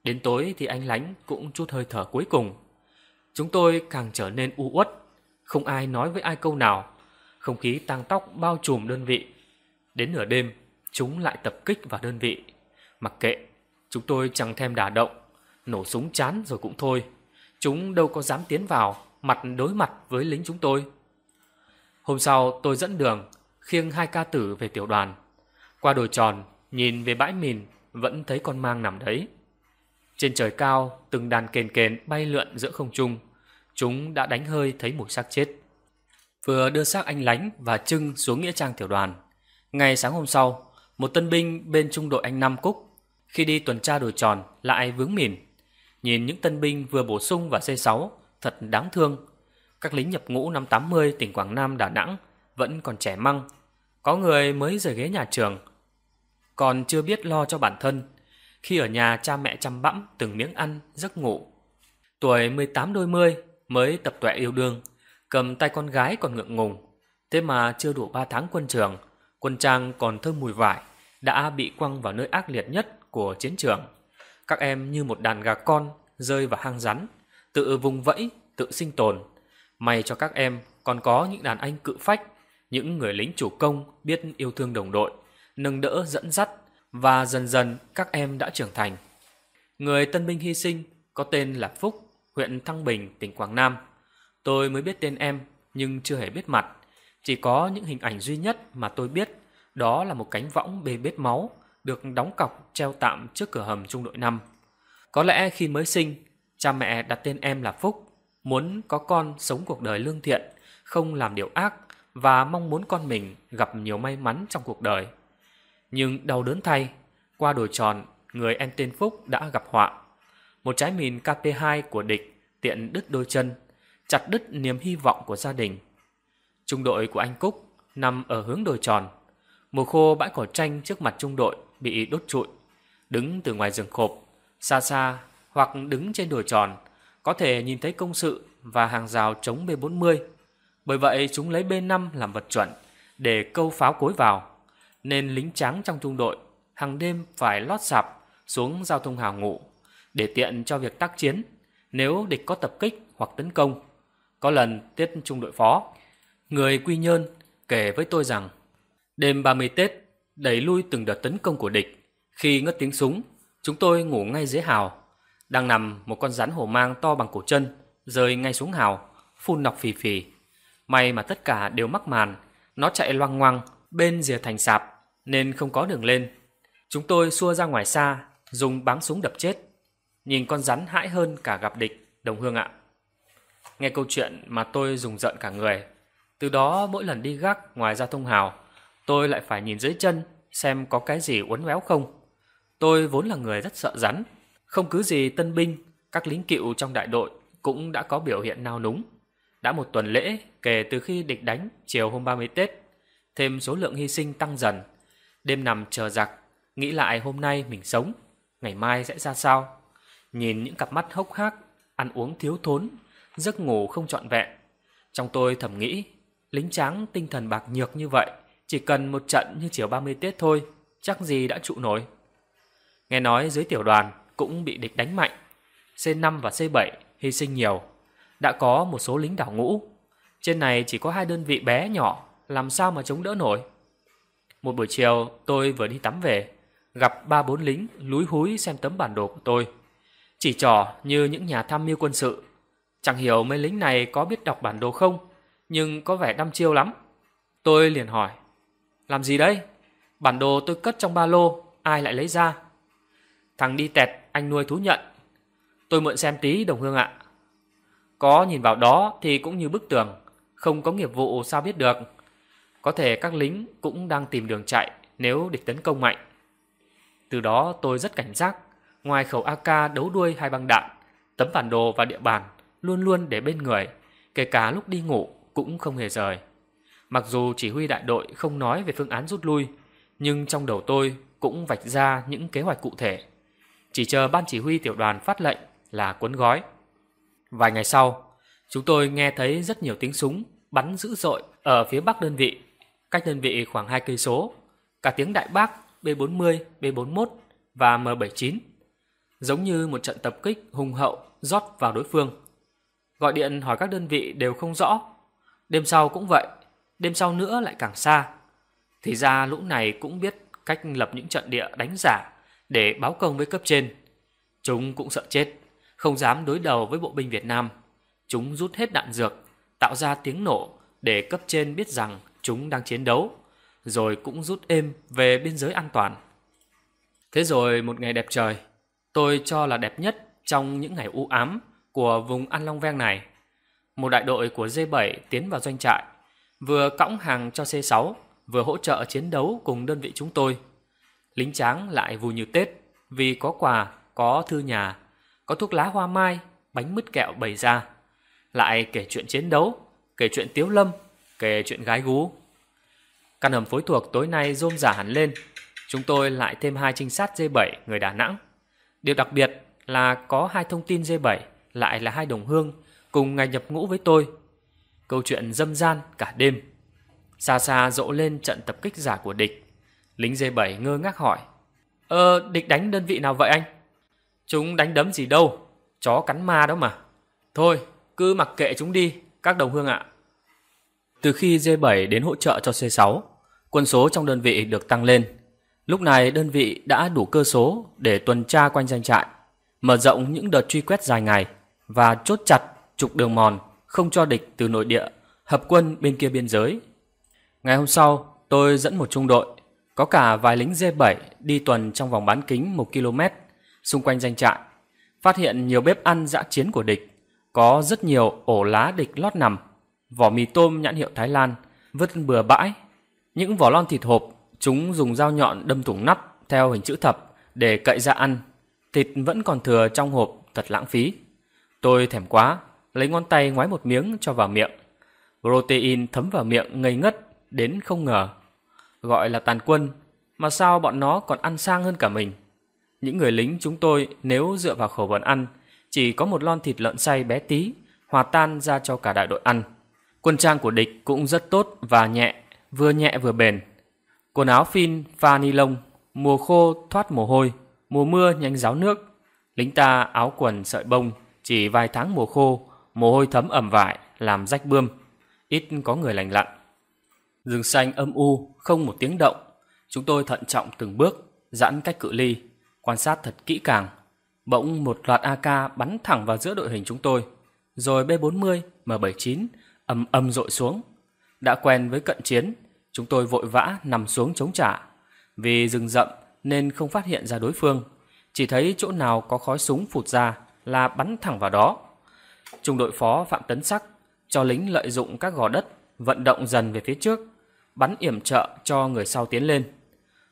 [SPEAKER 1] đến tối thì anh lánh cũng chút hơi thở cuối cùng. Chúng tôi càng trở nên u uất, không ai nói với ai câu nào. Không khí tăng tóc bao trùm đơn vị. Đến nửa đêm, chúng lại tập kích vào đơn vị. Mặc kệ, chúng tôi chẳng thèm đả động, nổ súng chán rồi cũng thôi. Chúng đâu có dám tiến vào, mặt đối mặt với lính chúng tôi. Hôm sau tôi dẫn đường, khiêng hai ca tử về tiểu đoàn. Qua đồi tròn, nhìn về bãi mìn, vẫn thấy con mang nằm đấy. Trên trời cao, từng đàn kền kền bay lượn giữa không trung. Chúng đã đánh hơi thấy mùi xác chết. Vừa đưa xác anh Lánh và Trưng xuống nghĩa trang tiểu đoàn. Ngày sáng hôm sau, một tân binh bên trung đội anh Nam Cúc khi đi tuần tra đồi tròn lại vướng mìn. Nhìn những tân binh vừa bổ sung và C6 thật đáng thương. Các lính nhập ngũ năm 80 tỉnh Quảng Nam Đà Nẵng vẫn còn trẻ măng. Có người mới rời ghế nhà trường, còn chưa biết lo cho bản thân khi ở nhà cha mẹ chăm bẵm từng miếng ăn, giấc ngủ. Tuổi 18 đôi mươi mới tập tuệ yêu đương, cầm tay con gái còn ngượng ngùng. Thế mà chưa đủ 3 tháng quân trường, quân trang còn thơm mùi vải, đã bị quăng vào nơi ác liệt nhất của chiến trường. Các em như một đàn gà con rơi vào hang rắn, tự vùng vẫy, tự sinh tồn. May cho các em còn có những đàn anh cự phách, những người lính chủ công biết yêu thương đồng đội, nâng đỡ dẫn dắt và dần dần các em đã trưởng thành. Người tân binh hy sinh có tên là Phúc, huyện Thăng Bình, tỉnh Quảng Nam. Tôi mới biết tên em nhưng chưa hề biết mặt, chỉ có những hình ảnh duy nhất mà tôi biết đó là một cánh võng bê bết máu được đóng cọc treo tạm trước cửa hầm trung đội 5. Có lẽ khi mới sinh, cha mẹ đặt tên em là Phúc, muốn có con sống cuộc đời lương thiện, không làm điều ác và mong muốn con mình gặp nhiều may mắn trong cuộc đời. Nhưng đau đớn thay, qua đồi tròn, người em tên Phúc đã gặp họa. Một trái mìn KP2 của địch tiện đứt đôi chân, chặt đứt niềm hy vọng của gia đình. Trung đội của anh Cúc nằm ở hướng đồi tròn. Mùa khô bãi cỏ tranh trước mặt trung đội bị đốt trụi. Đứng từ ngoài rừng khộp, xa xa hoặc đứng trên đồi tròn, có thể nhìn thấy công sự và hàng rào chống B40. Bởi vậy chúng lấy B5 làm vật chuẩn để câu pháo cối vào nên lính trắng trong trung đội hàng đêm phải lót sạp xuống giao thông hào ngụ để tiện cho việc tác chiến nếu địch có tập kích hoặc tấn công. Có lần tiết trung đội phó, người Quy Nhơn kể với tôi rằng đêm 30 Tết đẩy lui từng đợt tấn công của địch. Khi ngất tiếng súng, chúng tôi ngủ ngay dưới hào. Đang nằm một con rắn hổ mang to bằng cổ chân rơi ngay xuống hào, phun nọc phì phì. May mà tất cả đều mắc màn, nó chạy loang ngoang bên rìa thành sạp nên không có đường lên. Chúng tôi xua ra ngoài xa, dùng bắn súng đập chết. Nhìn con rắn hãi hơn cả gặp địch, đồng hương ạ. Nghe câu chuyện mà tôi dùng giận cả người. Từ đó mỗi lần đi gác ngoài ra thông hào, tôi lại phải nhìn dưới chân xem có cái gì uốn éo không. Tôi vốn là người rất sợ rắn, không cứ gì tân binh, các lính cựu trong đại đội cũng đã có biểu hiện nao núng. Đã một tuần lễ kể từ khi địch đánh chiều hôm 30 Tết, thêm số lượng hy sinh tăng dần Đêm nằm chờ giặc, nghĩ lại hôm nay mình sống, ngày mai sẽ ra sao. Nhìn những cặp mắt hốc hác, ăn uống thiếu thốn, giấc ngủ không trọn vẹn. Trong tôi thầm nghĩ, lính tráng tinh thần bạc nhược như vậy, chỉ cần một trận như chiều 30 Tết thôi, chắc gì đã trụ nổi. Nghe nói dưới tiểu đoàn cũng bị địch đánh mạnh. C5 và C7 hy sinh nhiều. Đã có một số lính đảo ngũ. Trên này chỉ có hai đơn vị bé nhỏ, làm sao mà chống đỡ nổi. Một buổi chiều tôi vừa đi tắm về, gặp ba bốn lính lúi húi xem tấm bản đồ của tôi. Chỉ trò như những nhà tham mưu quân sự. Chẳng hiểu mấy lính này có biết đọc bản đồ không, nhưng có vẻ đăm chiêu lắm. Tôi liền hỏi, làm gì đấy? Bản đồ tôi cất trong ba lô, ai lại lấy ra? Thằng đi tẹt, anh nuôi thú nhận. Tôi mượn xem tí đồng hương ạ. Có nhìn vào đó thì cũng như bức tường, không có nghiệp vụ sao biết được. Có thể các lính cũng đang tìm đường chạy nếu địch tấn công mạnh. Từ đó tôi rất cảnh giác, ngoài khẩu AK đấu đuôi hai băng đạn, tấm bản đồ và địa bàn luôn luôn để bên người, kể cả lúc đi ngủ cũng không hề rời. Mặc dù chỉ huy đại đội không nói về phương án rút lui, nhưng trong đầu tôi cũng vạch ra những kế hoạch cụ thể. Chỉ chờ ban chỉ huy tiểu đoàn phát lệnh là cuốn gói. Vài ngày sau, chúng tôi nghe thấy rất nhiều tiếng súng bắn dữ dội ở phía bắc đơn vị cách đơn vị khoảng 2 cây số, cả tiếng đại bác B40, B41 và M79, giống như một trận tập kích hùng hậu rót vào đối phương. Gọi điện hỏi các đơn vị đều không rõ. Đêm sau cũng vậy, đêm sau nữa lại càng xa. Thì ra lũ này cũng biết cách lập những trận địa đánh giả để báo công với cấp trên. Chúng cũng sợ chết, không dám đối đầu với bộ binh Việt Nam. Chúng rút hết đạn dược, tạo ra tiếng nổ để cấp trên biết rằng chúng đang chiến đấu, rồi cũng rút êm về biên giới an toàn. Thế rồi một ngày đẹp trời, tôi cho là đẹp nhất trong những ngày u ám của vùng An Long Ven này. Một đại đội của D7 tiến vào doanh trại, vừa cõng hàng cho C6, vừa hỗ trợ chiến đấu cùng đơn vị chúng tôi. Lính tráng lại vui như Tết vì có quà, có thư nhà, có thuốc lá hoa mai, bánh mứt kẹo bày ra. Lại kể chuyện chiến đấu, kể chuyện tiếu lâm kể chuyện gái gú. Căn hầm phối thuộc tối nay rôm giả hẳn lên, chúng tôi lại thêm hai trinh sát g 7 người Đà Nẵng. Điều đặc biệt là có hai thông tin g 7 lại là hai đồng hương cùng ngày nhập ngũ với tôi. Câu chuyện dâm gian cả đêm. Xa xa dỗ lên trận tập kích giả của địch. Lính g 7 ngơ ngác hỏi. Ờ, địch đánh đơn vị nào vậy anh? Chúng đánh đấm gì đâu, chó cắn ma đó mà. Thôi, cứ mặc kệ chúng đi, các đồng hương ạ. À. Từ khi g 7 đến hỗ trợ cho C6, quân số trong đơn vị được tăng lên. Lúc này đơn vị đã đủ cơ số để tuần tra quanh doanh trại, mở rộng những đợt truy quét dài ngày và chốt chặt trục đường mòn không cho địch từ nội địa hợp quân bên kia biên giới. Ngày hôm sau, tôi dẫn một trung đội, có cả vài lính g 7 đi tuần trong vòng bán kính 1 km xung quanh doanh trại, phát hiện nhiều bếp ăn dã chiến của địch, có rất nhiều ổ lá địch lót nằm vỏ mì tôm nhãn hiệu Thái Lan vứt bừa bãi. Những vỏ lon thịt hộp, chúng dùng dao nhọn đâm thủng nắp theo hình chữ thập để cậy ra ăn. Thịt vẫn còn thừa trong hộp thật lãng phí. Tôi thèm quá, lấy ngón tay ngoái một miếng cho vào miệng. Protein thấm vào miệng ngây ngất đến không ngờ. Gọi là tàn quân, mà sao bọn nó còn ăn sang hơn cả mình. Những người lính chúng tôi nếu dựa vào khẩu phần ăn, chỉ có một lon thịt lợn xay bé tí, hòa tan ra cho cả đại đội ăn. Quân trang của địch cũng rất tốt và nhẹ, vừa nhẹ vừa bền. Quần áo phin, pha ni lông, mùa khô thoát mồ hôi, mùa mưa nhanh ráo nước. Lính ta áo quần sợi bông, chỉ vài tháng mùa khô, mồ hôi thấm ẩm vải, làm rách bươm. Ít có người lành lặn. Rừng xanh âm u, không một tiếng động. Chúng tôi thận trọng từng bước, giãn cách cự ly, quan sát thật kỹ càng. Bỗng một loạt AK bắn thẳng vào giữa đội hình chúng tôi. Rồi B40, M79 âm âm rội xuống. Đã quen với cận chiến, chúng tôi vội vã nằm xuống chống trả. Vì rừng rậm nên không phát hiện ra đối phương, chỉ thấy chỗ nào có khói súng phụt ra là bắn thẳng vào đó. Trung đội phó Phạm Tấn Sắc cho lính lợi dụng các gò đất vận động dần về phía trước, bắn yểm trợ cho người sau tiến lên.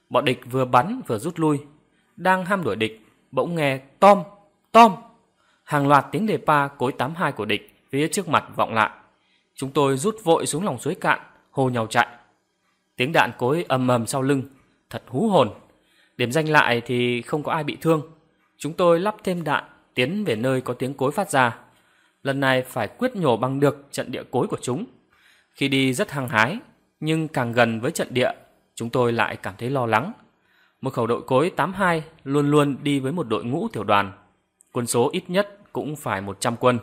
[SPEAKER 1] Bọn địch vừa bắn vừa rút lui, đang ham đuổi địch, bỗng nghe tom, tom. Hàng loạt tiếng đề pa cối 82 của địch phía trước mặt vọng lại. Chúng tôi rút vội xuống lòng suối cạn, hô nhau chạy. Tiếng đạn cối ầm ầm sau lưng, thật hú hồn. Điểm danh lại thì không có ai bị thương. Chúng tôi lắp thêm đạn, tiến về nơi có tiếng cối phát ra. Lần này phải quyết nhổ bằng được trận địa cối của chúng. Khi đi rất hăng hái, nhưng càng gần với trận địa, chúng tôi lại cảm thấy lo lắng. Một khẩu đội cối 82 luôn luôn đi với một đội ngũ tiểu đoàn. Quân số ít nhất cũng phải 100 quân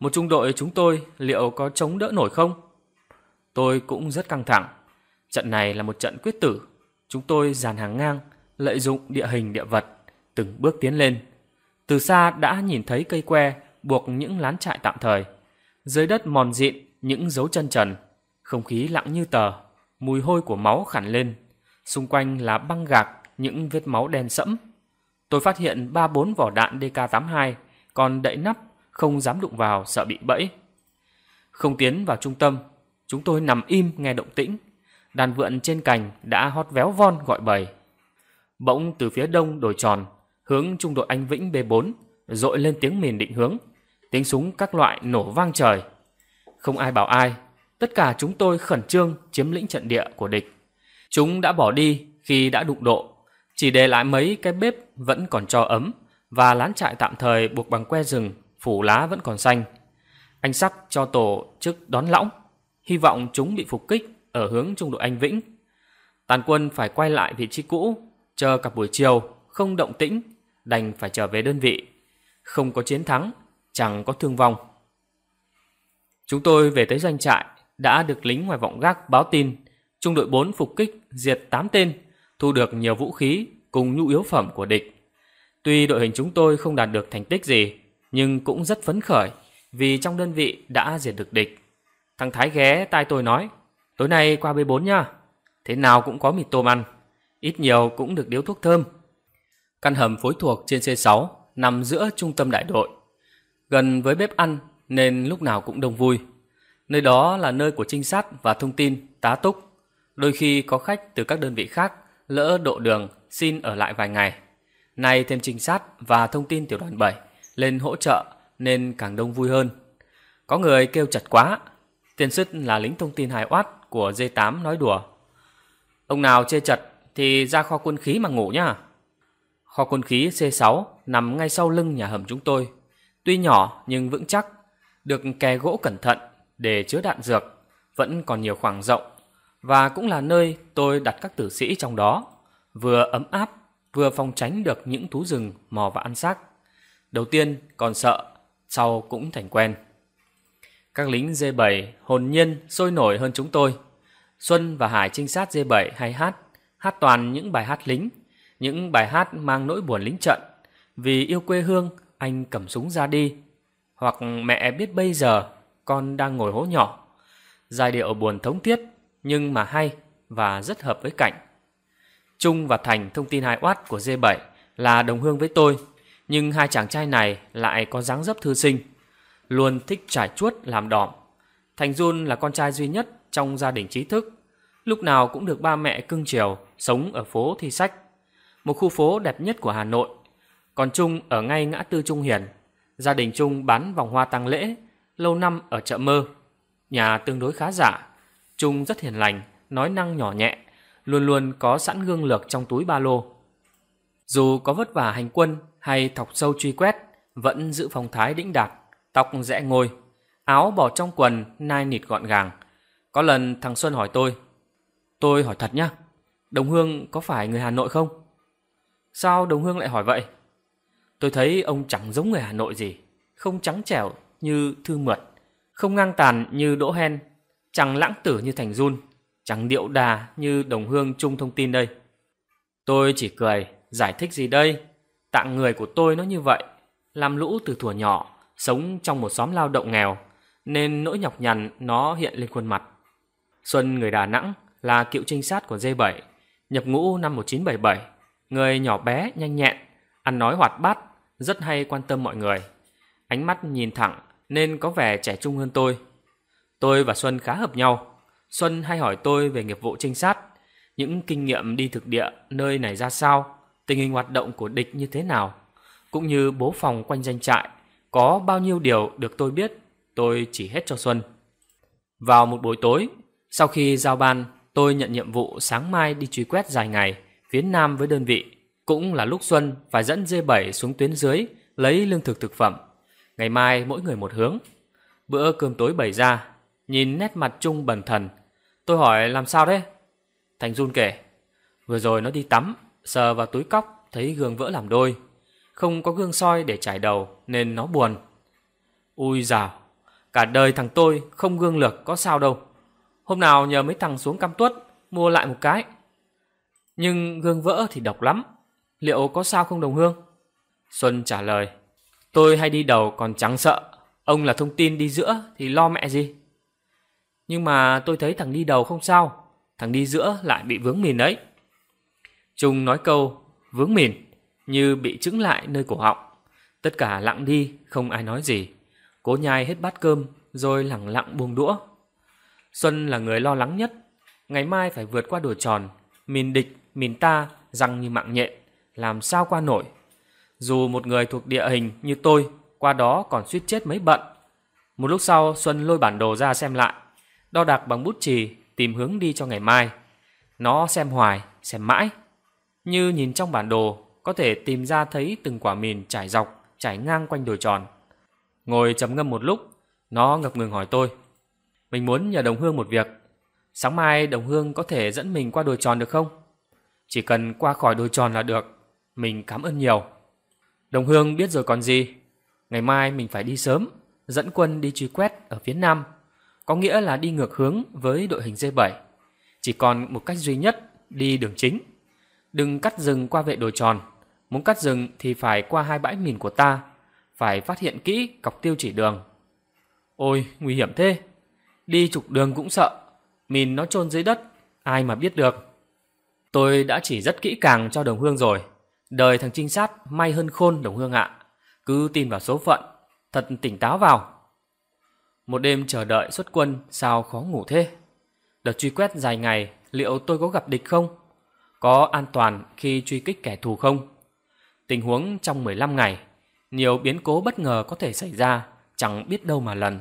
[SPEAKER 1] một trung đội chúng tôi liệu có chống đỡ nổi không? Tôi cũng rất căng thẳng. Trận này là một trận quyết tử. Chúng tôi dàn hàng ngang, lợi dụng địa hình địa vật, từng bước tiến lên. Từ xa đã nhìn thấy cây que buộc những lán trại tạm thời. Dưới đất mòn dịn những dấu chân trần, không khí lặng như tờ, mùi hôi của máu khẳn lên. Xung quanh là băng gạc, những vết máu đen sẫm. Tôi phát hiện ba bốn vỏ đạn DK82 còn đậy nắp không dám đụng vào sợ bị bẫy. Không tiến vào trung tâm, chúng tôi nằm im nghe động tĩnh. Đàn vượn trên cành đã hót véo von gọi bầy. Bỗng từ phía đông đồi tròn, hướng trung đội anh Vĩnh B4, dội lên tiếng mìn định hướng. Tiếng súng các loại nổ vang trời. Không ai bảo ai, tất cả chúng tôi khẩn trương chiếm lĩnh trận địa của địch. Chúng đã bỏ đi khi đã đụng độ, chỉ để lại mấy cái bếp vẫn còn cho ấm và lán trại tạm thời buộc bằng que rừng phủ lá vẫn còn xanh. Anh sắp cho tổ chức đón lõng, hy vọng chúng bị phục kích ở hướng trung đội anh Vĩnh. Tàn quân phải quay lại vị trí cũ, chờ cả buổi chiều, không động tĩnh, đành phải trở về đơn vị. Không có chiến thắng, chẳng có thương vong. Chúng tôi về tới doanh trại, đã được lính ngoài vọng gác báo tin trung đội 4 phục kích diệt 8 tên, thu được nhiều vũ khí cùng nhu yếu phẩm của địch. Tuy đội hình chúng tôi không đạt được thành tích gì, nhưng cũng rất phấn khởi vì trong đơn vị đã diệt được địch. Thằng Thái ghé tai tôi nói, tối nay qua B4 nha, thế nào cũng có mì tôm ăn, ít nhiều cũng được điếu thuốc thơm. Căn hầm phối thuộc trên C6 nằm giữa trung tâm đại đội, gần với bếp ăn nên lúc nào cũng đông vui. Nơi đó là nơi của trinh sát và thông tin, tá túc. Đôi khi có khách từ các đơn vị khác lỡ độ đường xin ở lại vài ngày. Nay thêm trinh sát và thông tin tiểu đoàn 7 lên hỗ trợ nên càng đông vui hơn. Có người kêu chặt quá, Tiên Sức là lính thông tin hài oát của D8 nói đùa. Ông nào chê chật thì ra kho quân khí mà ngủ nhá. Kho quân khí C6 nằm ngay sau lưng nhà hầm chúng tôi. Tuy nhỏ nhưng vững chắc, được kè gỗ cẩn thận để chứa đạn dược, vẫn còn nhiều khoảng rộng và cũng là nơi tôi đặt các tử sĩ trong đó, vừa ấm áp vừa phòng tránh được những thú rừng mò và ăn xác. Đầu tiên còn sợ, sau cũng thành quen. Các lính D7 hồn nhiên sôi nổi hơn chúng tôi. Xuân và Hải trinh sát D7 hay hát, hát toàn những bài hát lính, những bài hát mang nỗi buồn lính trận. Vì yêu quê hương, anh cầm súng ra đi. Hoặc mẹ biết bây giờ con đang ngồi hố nhỏ. Giai điệu buồn thống thiết nhưng mà hay và rất hợp với cảnh. Trung và Thành thông tin hai oát của D7 là đồng hương với tôi nhưng hai chàng trai này lại có dáng dấp thư sinh, luôn thích trải chuốt làm đỏm. Thành Jun là con trai duy nhất trong gia đình trí thức, lúc nào cũng được ba mẹ cưng chiều, sống ở phố Thi Sách, một khu phố đẹp nhất của Hà Nội. Còn Trung ở ngay ngã tư Trung Hiền, gia đình Trung bán vòng hoa tăng lễ, lâu năm ở chợ mơ. Nhà tương đối khá giả, Trung rất hiền lành, nói năng nhỏ nhẹ, luôn luôn có sẵn gương lược trong túi ba lô. Dù có vất vả hành quân hay thọc sâu truy quét, vẫn giữ phong thái đĩnh đạc, tóc rẽ ngôi, áo bỏ trong quần, nai nịt gọn gàng. Có lần thằng Xuân hỏi tôi, tôi hỏi thật nhá, Đồng Hương có phải người Hà Nội không? Sao Đồng Hương lại hỏi vậy? Tôi thấy ông chẳng giống người Hà Nội gì, không trắng trẻo như Thư Mượt, không ngang tàn như Đỗ Hen, chẳng lãng tử như Thành Jun, chẳng điệu đà như Đồng Hương chung thông tin đây. Tôi chỉ cười, giải thích gì đây? Tạng người của tôi nó như vậy, làm lũ từ thuở nhỏ, sống trong một xóm lao động nghèo, nên nỗi nhọc nhằn nó hiện lên khuôn mặt. Xuân người Đà Nẵng là cựu trinh sát của D7, nhập ngũ năm 1977, người nhỏ bé, nhanh nhẹn, ăn nói hoạt bát, rất hay quan tâm mọi người. Ánh mắt nhìn thẳng nên có vẻ trẻ trung hơn tôi. Tôi và Xuân khá hợp nhau. Xuân hay hỏi tôi về nghiệp vụ trinh sát, những kinh nghiệm đi thực địa nơi này ra sao, tình hình hoạt động của địch như thế nào, cũng như bố phòng quanh danh trại, có bao nhiêu điều được tôi biết, tôi chỉ hết cho Xuân. Vào một buổi tối, sau khi giao ban, tôi nhận nhiệm vụ sáng mai đi truy quét dài ngày, phía Nam với đơn vị. Cũng là lúc Xuân phải dẫn D7 xuống tuyến dưới, lấy lương thực thực phẩm. Ngày mai mỗi người một hướng. Bữa cơm tối bày ra, nhìn nét mặt Trung bần thần. Tôi hỏi làm sao đấy? Thành run kể. Vừa rồi nó đi tắm, sờ vào túi cóc thấy gương vỡ làm đôi. Không có gương soi để trải đầu nên nó buồn. Ui dào, cả đời thằng tôi không gương lược có sao đâu. Hôm nào nhờ mấy thằng xuống cam tuất mua lại một cái. Nhưng gương vỡ thì độc lắm, liệu có sao không đồng hương? Xuân trả lời, tôi hay đi đầu còn trắng sợ, ông là thông tin đi giữa thì lo mẹ gì. Nhưng mà tôi thấy thằng đi đầu không sao, thằng đi giữa lại bị vướng mìn đấy. Trung nói câu vướng mìn như bị trứng lại nơi cổ họng. Tất cả lặng đi, không ai nói gì. Cố nhai hết bát cơm rồi lẳng lặng buông đũa. Xuân là người lo lắng nhất. Ngày mai phải vượt qua đồ tròn, mìn địch, mìn ta, răng như mạng nhện. Làm sao qua nổi? Dù một người thuộc địa hình như tôi, qua đó còn suýt chết mấy bận. Một lúc sau Xuân lôi bản đồ ra xem lại. Đo đạc bằng bút chì, tìm hướng đi cho ngày mai. Nó xem hoài, xem mãi. Như nhìn trong bản đồ, có thể tìm ra thấy từng quả mìn trải dọc, trải ngang quanh đồi tròn. Ngồi trầm ngâm một lúc, nó ngập ngừng hỏi tôi. Mình muốn nhờ đồng hương một việc. Sáng mai đồng hương có thể dẫn mình qua đồi tròn được không? Chỉ cần qua khỏi đồi tròn là được. Mình cảm ơn nhiều. Đồng hương biết rồi còn gì. Ngày mai mình phải đi sớm, dẫn quân đi truy quét ở phía nam. Có nghĩa là đi ngược hướng với đội hình D7. Chỉ còn một cách duy nhất đi đường chính. Đừng cắt rừng qua vệ đồi tròn. Muốn cắt rừng thì phải qua hai bãi mìn của ta. Phải phát hiện kỹ cọc tiêu chỉ đường. Ôi, nguy hiểm thế. Đi trục đường cũng sợ. Mìn nó chôn dưới đất, ai mà biết được. Tôi đã chỉ rất kỹ càng cho đồng hương rồi. Đời thằng trinh sát may hơn khôn đồng hương ạ. Cứ tin vào số phận, thật tỉnh táo vào. Một đêm chờ đợi xuất quân sao khó ngủ thế? Đợt truy quét dài ngày, liệu tôi có gặp địch không? có an toàn khi truy kích kẻ thù không? Tình huống trong 15 ngày, nhiều biến cố bất ngờ có thể xảy ra, chẳng biết đâu mà lần.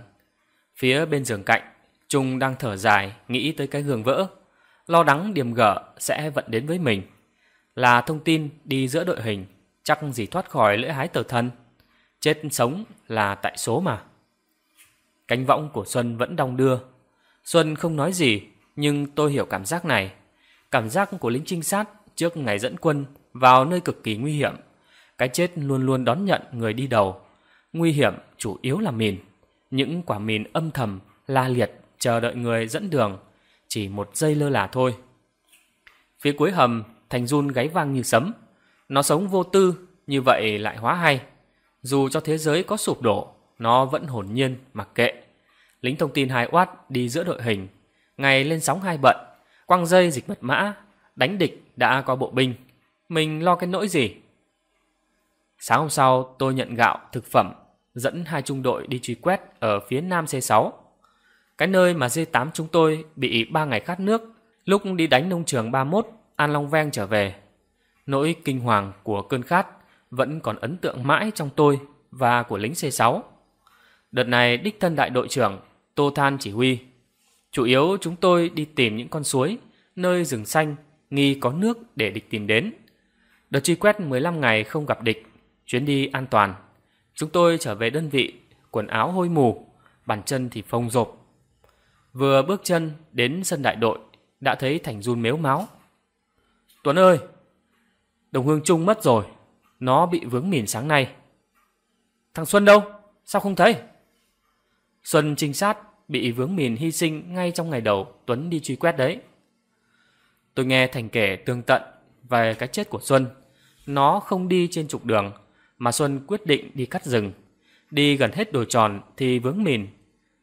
[SPEAKER 1] Phía bên giường cạnh, Trung đang thở dài, nghĩ tới cái gương vỡ. Lo lắng điểm gở sẽ vận đến với mình. Là thông tin đi giữa đội hình, chắc gì thoát khỏi lưỡi hái tờ thân. Chết sống là tại số mà. Cánh võng của Xuân vẫn đong đưa. Xuân không nói gì, nhưng tôi hiểu cảm giác này. Cảm giác của lính trinh sát trước ngày dẫn quân vào nơi cực kỳ nguy hiểm. Cái chết luôn luôn đón nhận người đi đầu. Nguy hiểm chủ yếu là mìn. Những quả mìn âm thầm, la liệt, chờ đợi người dẫn đường. Chỉ một giây lơ là thôi. Phía cuối hầm, thành run gáy vang như sấm. Nó sống vô tư, như vậy lại hóa hay. Dù cho thế giới có sụp đổ, nó vẫn hồn nhiên, mặc kệ. Lính thông tin hai oát đi giữa đội hình. Ngày lên sóng hai bận, quăng dây dịch mật mã, đánh địch đã có bộ binh. Mình lo cái nỗi gì? Sáng hôm sau, tôi nhận gạo, thực phẩm, dẫn hai trung đội đi truy quét ở phía nam C6. Cái nơi mà D8 chúng tôi bị ba ngày khát nước, lúc đi đánh nông trường 31, An Long Veng trở về. Nỗi kinh hoàng của cơn khát vẫn còn ấn tượng mãi trong tôi và của lính C6. Đợt này đích thân đại đội trưởng Tô Than chỉ huy Chủ yếu chúng tôi đi tìm những con suối, nơi rừng xanh, nghi có nước để địch tìm đến. Đợt truy quét 15 ngày không gặp địch, chuyến đi an toàn. Chúng tôi trở về đơn vị, quần áo hôi mù, bàn chân thì phông rộp. Vừa bước chân đến sân đại đội, đã thấy Thành run mếu máu. Tuấn ơi, đồng hương Trung mất rồi, nó bị vướng mìn sáng nay. Thằng Xuân đâu? Sao không thấy? Xuân trinh sát bị vướng mìn hy sinh ngay trong ngày đầu Tuấn đi truy quét đấy. Tôi nghe Thành kể tương tận về cái chết của Xuân. Nó không đi trên trục đường, mà Xuân quyết định đi cắt rừng. Đi gần hết đồi tròn thì vướng mìn.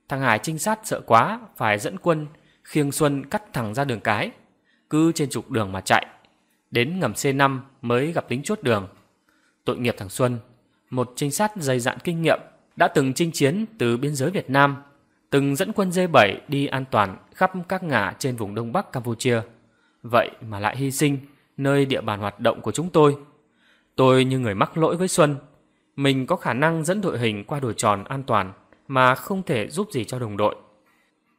[SPEAKER 1] Thằng Hải trinh sát sợ quá, phải dẫn quân, khiêng Xuân cắt thẳng ra đường cái. Cứ trên trục đường mà chạy. Đến ngầm C5 mới gặp lính chốt đường. Tội nghiệp thằng Xuân, một trinh sát dày dạn kinh nghiệm, đã từng chinh chiến từ biên giới Việt Nam từng dẫn quân D7 đi an toàn khắp các ngã trên vùng Đông Bắc Campuchia. Vậy mà lại hy sinh nơi địa bàn hoạt động của chúng tôi. Tôi như người mắc lỗi với Xuân. Mình có khả năng dẫn đội hình qua đồi tròn an toàn mà không thể giúp gì cho đồng đội.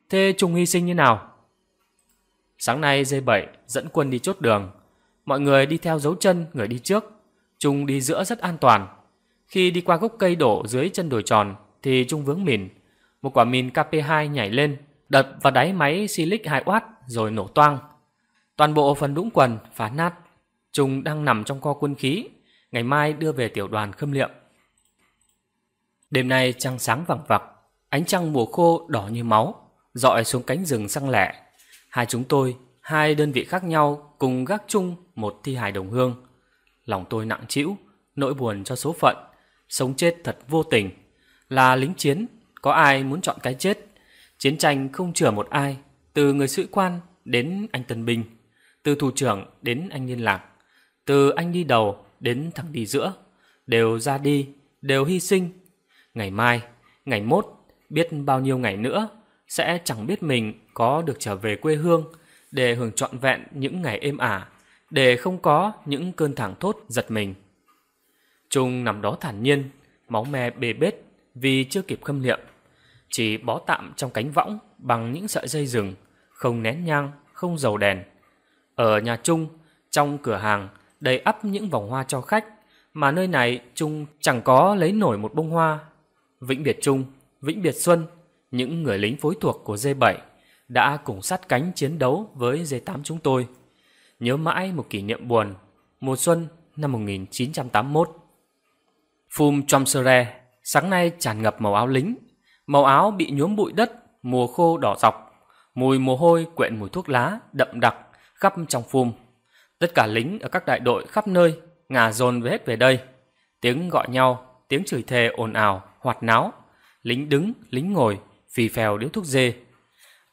[SPEAKER 1] Thế Trung hy sinh như nào? Sáng nay D7 dẫn quân đi chốt đường. Mọi người đi theo dấu chân người đi trước. Trung đi giữa rất an toàn. Khi đi qua gốc cây đổ dưới chân đồi tròn thì Trung vướng mìn một quả mìn KP2 nhảy lên, đập vào đáy máy Silic 2 w rồi nổ toang. Toàn bộ phần đũng quần phá nát. Trung đang nằm trong kho quân khí, ngày mai đưa về tiểu đoàn khâm liệm. Đêm nay trăng sáng vàng vặc, ánh trăng mùa khô đỏ như máu, dọi xuống cánh rừng xăng lẻ. Hai chúng tôi, hai đơn vị khác nhau cùng gác chung một thi hài đồng hương. Lòng tôi nặng trĩu, nỗi buồn cho số phận, sống chết thật vô tình. Là lính chiến, có ai muốn chọn cái chết. Chiến tranh không chừa một ai, từ người sĩ quan đến anh tân binh, từ thủ trưởng đến anh liên lạc, từ anh đi đầu đến thằng đi giữa, đều ra đi, đều hy sinh. Ngày mai, ngày mốt, biết bao nhiêu ngày nữa, sẽ chẳng biết mình có được trở về quê hương để hưởng trọn vẹn những ngày êm ả, để không có những cơn thẳng thốt giật mình. Trung nằm đó thản nhiên, máu me bê bết vì chưa kịp khâm liệm chỉ bó tạm trong cánh võng bằng những sợi dây rừng, không nén nhang, không dầu đèn. Ở nhà Trung, trong cửa hàng đầy ắp những vòng hoa cho khách, mà nơi này Trung chẳng có lấy nổi một bông hoa. Vĩnh biệt Trung, Vĩnh biệt Xuân, những người lính phối thuộc của D7 đã cùng sát cánh chiến đấu với D8 chúng tôi. Nhớ mãi một kỷ niệm buồn, mùa xuân năm 1981. Phum Chomsere sáng nay tràn ngập màu áo lính Màu áo bị nhuốm bụi đất, mùa khô đỏ dọc, mùi mồ hôi quện mùi thuốc lá đậm đặc khắp trong phum. Tất cả lính ở các đại đội khắp nơi ngả dồn về hết về đây. Tiếng gọi nhau, tiếng chửi thề ồn ào, hoạt náo. Lính đứng, lính ngồi, phì phèo điếu thuốc dê.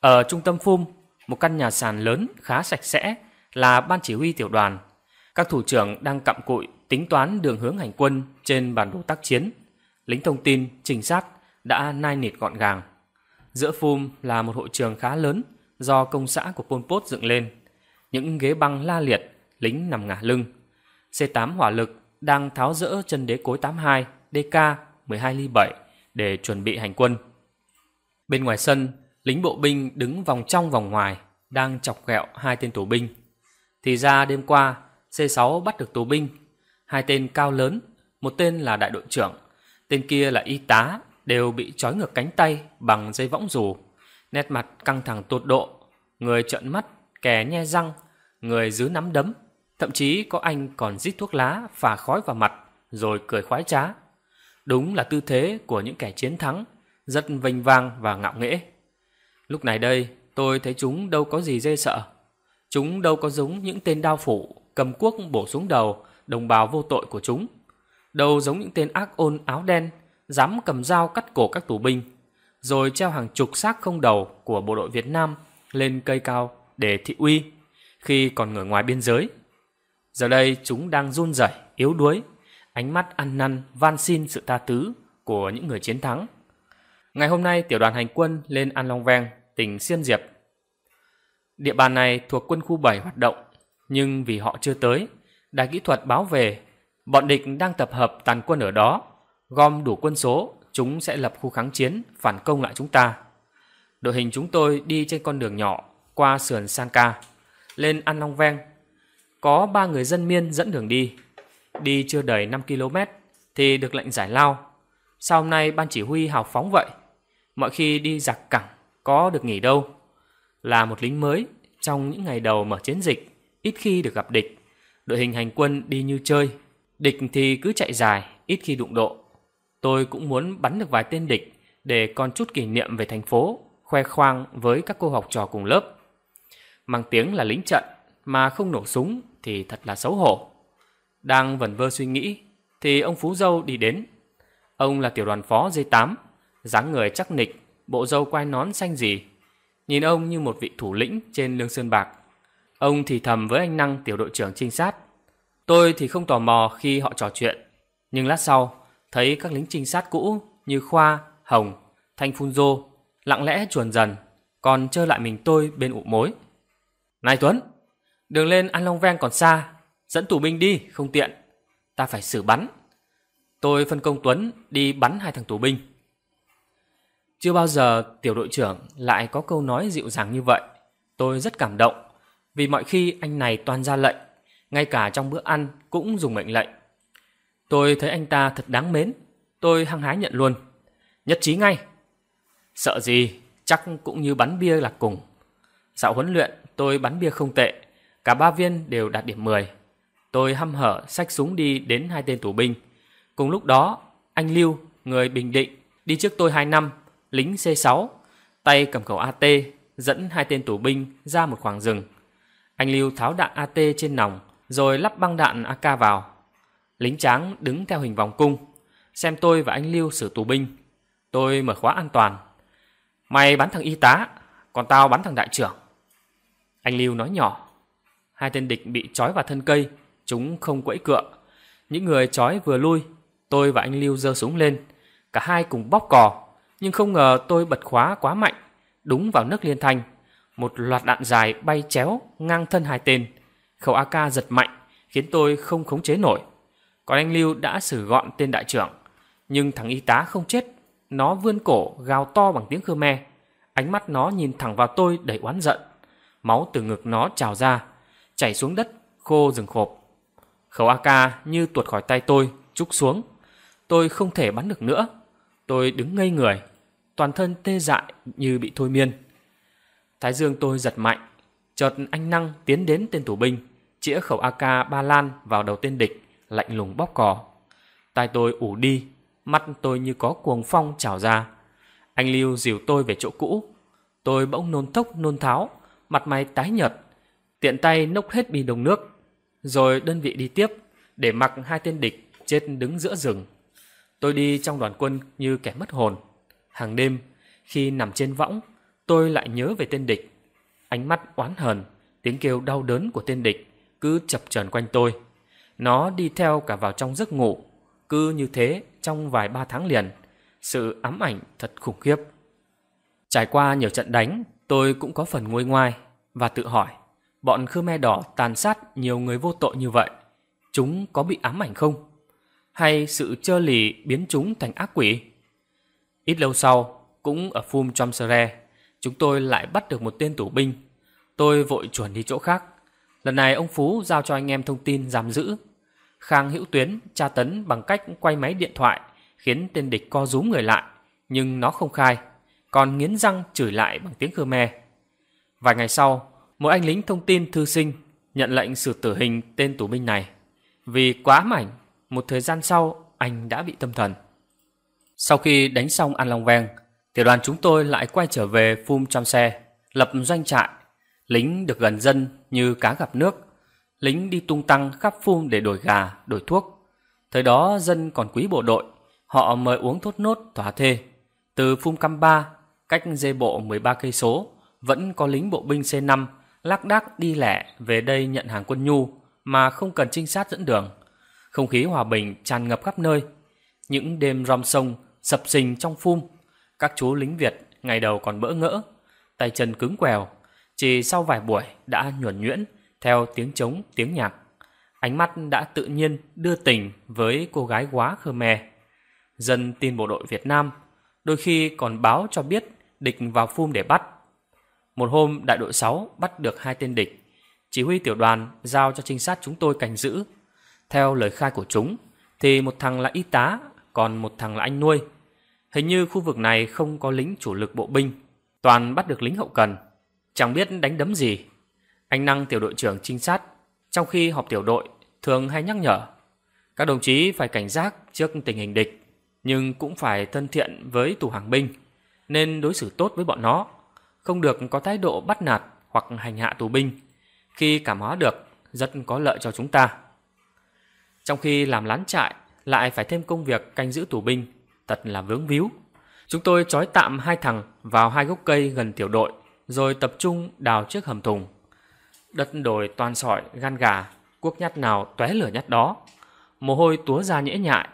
[SPEAKER 1] Ở trung tâm phum, một căn nhà sàn lớn khá sạch sẽ là ban chỉ huy tiểu đoàn. Các thủ trưởng đang cặm cụi tính toán đường hướng hành quân trên bản đồ tác chiến. Lính thông tin, trinh sát đã nai nịt gọn gàng. Giữa phum là một hội trường khá lớn do công xã của Pol Pot dựng lên. Những ghế băng la liệt, lính nằm ngả lưng. C8 hỏa lực đang tháo rỡ chân đế cối 82 DK 12 ly 7 để chuẩn bị hành quân. Bên ngoài sân, lính bộ binh đứng vòng trong vòng ngoài đang chọc ghẹo hai tên tù binh. Thì ra đêm qua, C6 bắt được tù binh, hai tên cao lớn, một tên là đại đội trưởng, tên kia là y tá đều bị trói ngược cánh tay bằng dây võng dù. Nét mặt căng thẳng tột độ, người trợn mắt, kẻ nhe răng, người giữ nắm đấm. Thậm chí có anh còn rít thuốc lá phà khói vào mặt rồi cười khoái trá. Đúng là tư thế của những kẻ chiến thắng, rất vênh vang và ngạo nghễ. Lúc này đây, tôi thấy chúng đâu có gì dễ sợ. Chúng đâu có giống những tên đao phủ cầm cuốc bổ xuống đầu đồng bào vô tội của chúng. Đâu giống những tên ác ôn áo đen dám cầm dao cắt cổ các tù binh, rồi treo hàng chục xác không đầu của bộ đội Việt Nam lên cây cao để thị uy khi còn ở ngoài biên giới. Giờ đây chúng đang run rẩy, yếu đuối, ánh mắt ăn năn van xin sự tha thứ của những người chiến thắng. Ngày hôm nay tiểu đoàn hành quân lên An Long Veng, tỉnh Xiêm Diệp. Địa bàn này thuộc quân khu 7 hoạt động, nhưng vì họ chưa tới, đài kỹ thuật báo về bọn địch đang tập hợp tàn quân ở đó Gom đủ quân số, chúng sẽ lập khu kháng chiến, phản công lại chúng ta. Đội hình chúng tôi đi trên con đường nhỏ, qua sườn Sanca, lên An Long Ven. Có ba người dân miên dẫn đường đi. Đi chưa đầy 5 km thì được lệnh giải lao. Sao hôm nay ban chỉ huy hào phóng vậy? Mọi khi đi giặc cẳng, có được nghỉ đâu. Là một lính mới, trong những ngày đầu mở chiến dịch, ít khi được gặp địch. Đội hình hành quân đi như chơi, địch thì cứ chạy dài, ít khi đụng độ. Tôi cũng muốn bắn được vài tên địch để còn chút kỷ niệm về thành phố, khoe khoang với các cô học trò cùng lớp. Mang tiếng là lính trận mà không nổ súng thì thật là xấu hổ. Đang vẩn vơ suy nghĩ thì ông Phú Dâu đi đến. Ông là tiểu đoàn phó dây 8, dáng người chắc nịch, bộ dâu quai nón xanh gì. Nhìn ông như một vị thủ lĩnh trên lương sơn bạc. Ông thì thầm với anh Năng tiểu đội trưởng trinh sát. Tôi thì không tò mò khi họ trò chuyện, nhưng lát sau thấy các lính trinh sát cũ như Khoa, Hồng, Thanh Phun Dô lặng lẽ chuồn dần, còn chơi lại mình tôi bên ụ mối. Này Tuấn, đường lên An Long Ven còn xa, dẫn tù binh đi, không tiện. Ta phải xử bắn. Tôi phân công Tuấn đi bắn hai thằng tù binh. Chưa bao giờ tiểu đội trưởng lại có câu nói dịu dàng như vậy. Tôi rất cảm động, vì mọi khi anh này toàn ra lệnh, ngay cả trong bữa ăn cũng dùng mệnh lệnh. Tôi thấy anh ta thật đáng mến, tôi hăng hái nhận luôn. Nhất trí ngay. Sợ gì, chắc cũng như bắn bia là cùng. Dạo huấn luyện, tôi bắn bia không tệ, cả ba viên đều đạt điểm 10. Tôi hăm hở xách súng đi đến hai tên tù binh. Cùng lúc đó, anh Lưu, người Bình Định, đi trước tôi 2 năm, lính C6, tay cầm khẩu AT, dẫn hai tên tù binh ra một khoảng rừng. Anh Lưu tháo đạn AT trên nòng, rồi lắp băng đạn AK vào. Lính tráng đứng theo hình vòng cung, xem tôi và anh Lưu xử tù binh. Tôi mở khóa an toàn. Mày bắn thằng y tá, còn tao bắn thằng đại trưởng. Anh Lưu nói nhỏ. Hai tên địch bị trói vào thân cây, chúng không quẫy cựa. Những người trói vừa lui, tôi và anh Lưu giơ súng lên. Cả hai cùng bóp cò, nhưng không ngờ tôi bật khóa quá mạnh, đúng vào nước liên thanh. Một loạt đạn dài bay chéo ngang thân hai tên. Khẩu AK giật mạnh, khiến tôi không khống chế nổi còn anh Lưu đã xử gọn tên đại trưởng. Nhưng thằng y tá không chết, nó vươn cổ gào to bằng tiếng Khmer. Ánh mắt nó nhìn thẳng vào tôi đầy oán giận. Máu từ ngực nó trào ra, chảy xuống đất, khô rừng khộp. Khẩu AK như tuột khỏi tay tôi, trúc xuống. Tôi không thể bắn được nữa. Tôi đứng ngây người, toàn thân tê dại như bị thôi miên. Thái dương tôi giật mạnh, chợt anh Năng tiến đến tên tù binh, chĩa khẩu AK ba lan vào đầu tên địch lạnh lùng bóp cỏ. Tai tôi ủ đi, mắt tôi như có cuồng phong trào ra. Anh Lưu dìu tôi về chỗ cũ. Tôi bỗng nôn thốc nôn tháo, mặt mày tái nhợt, tiện tay nốc hết bì đồng nước. Rồi đơn vị đi tiếp, để mặc hai tên địch chết đứng giữa rừng. Tôi đi trong đoàn quân như kẻ mất hồn. Hàng đêm, khi nằm trên võng, tôi lại nhớ về tên địch. Ánh mắt oán hờn, tiếng kêu đau đớn của tên địch cứ chập chờn quanh tôi. Nó đi theo cả vào trong giấc ngủ, cứ như thế trong vài ba tháng liền. Sự ám ảnh thật khủng khiếp. Trải qua nhiều trận đánh, tôi cũng có phần nguôi ngoai và tự hỏi, bọn Khmer Đỏ tàn sát nhiều người vô tội như vậy, chúng có bị ám ảnh không? Hay sự trơ lì biến chúng thành ác quỷ? Ít lâu sau, cũng ở Phum Sere, chúng tôi lại bắt được một tên tù binh. Tôi vội chuẩn đi chỗ khác. Lần này ông Phú giao cho anh em thông tin giam giữ Khang Hữu Tuyến tra tấn bằng cách quay máy điện thoại, khiến tên địch co rúm người lại, nhưng nó không khai, còn nghiến răng chửi lại bằng tiếng Khmer. Vài ngày sau, một anh lính thông tin thư sinh nhận lệnh xử tử hình tên tù binh này. Vì quá mảnh, một thời gian sau anh đã bị tâm thần. Sau khi đánh xong An Long Veng, tiểu đoàn chúng tôi lại quay trở về Phum Trăm Xe, lập doanh trại. Lính được gần dân như cá gặp nước, lính đi tung tăng khắp phun để đổi gà, đổi thuốc. Thời đó dân còn quý bộ đội, họ mời uống thốt nốt thỏa thê. Từ phun cam ba, cách dê bộ 13 cây số, vẫn có lính bộ binh C5 lác đác đi lẻ về đây nhận hàng quân nhu mà không cần trinh sát dẫn đường. Không khí hòa bình tràn ngập khắp nơi. Những đêm rom sông sập sình trong phum, các chú lính Việt ngày đầu còn bỡ ngỡ, tay chân cứng quèo, chỉ sau vài buổi đã nhuẩn nhuyễn theo tiếng trống, tiếng nhạc. Ánh mắt đã tự nhiên đưa tình với cô gái quá Khmer. Dân tin bộ đội Việt Nam, đôi khi còn báo cho biết địch vào phum để bắt. Một hôm đại đội 6 bắt được hai tên địch. Chỉ huy tiểu đoàn giao cho trinh sát chúng tôi cảnh giữ. Theo lời khai của chúng thì một thằng là y tá, còn một thằng là anh nuôi. Hình như khu vực này không có lính chủ lực bộ binh, toàn bắt được lính hậu cần. Chẳng biết đánh đấm gì anh Năng tiểu đội trưởng trinh sát, trong khi họp tiểu đội, thường hay nhắc nhở. Các đồng chí phải cảnh giác trước tình hình địch, nhưng cũng phải thân thiện với tù hàng binh, nên đối xử tốt với bọn nó, không được có thái độ bắt nạt hoặc hành hạ tù binh. Khi cảm hóa được, rất có lợi cho chúng ta. Trong khi làm lán trại, lại phải thêm công việc canh giữ tù binh, thật là vướng víu. Chúng tôi trói tạm hai thằng vào hai gốc cây gần tiểu đội, rồi tập trung đào chiếc hầm thùng. Đất đồi toàn sỏi, gan gà, cuốc nhát nào tóe lửa nhát đó. Mồ hôi túa ra nhễ nhại,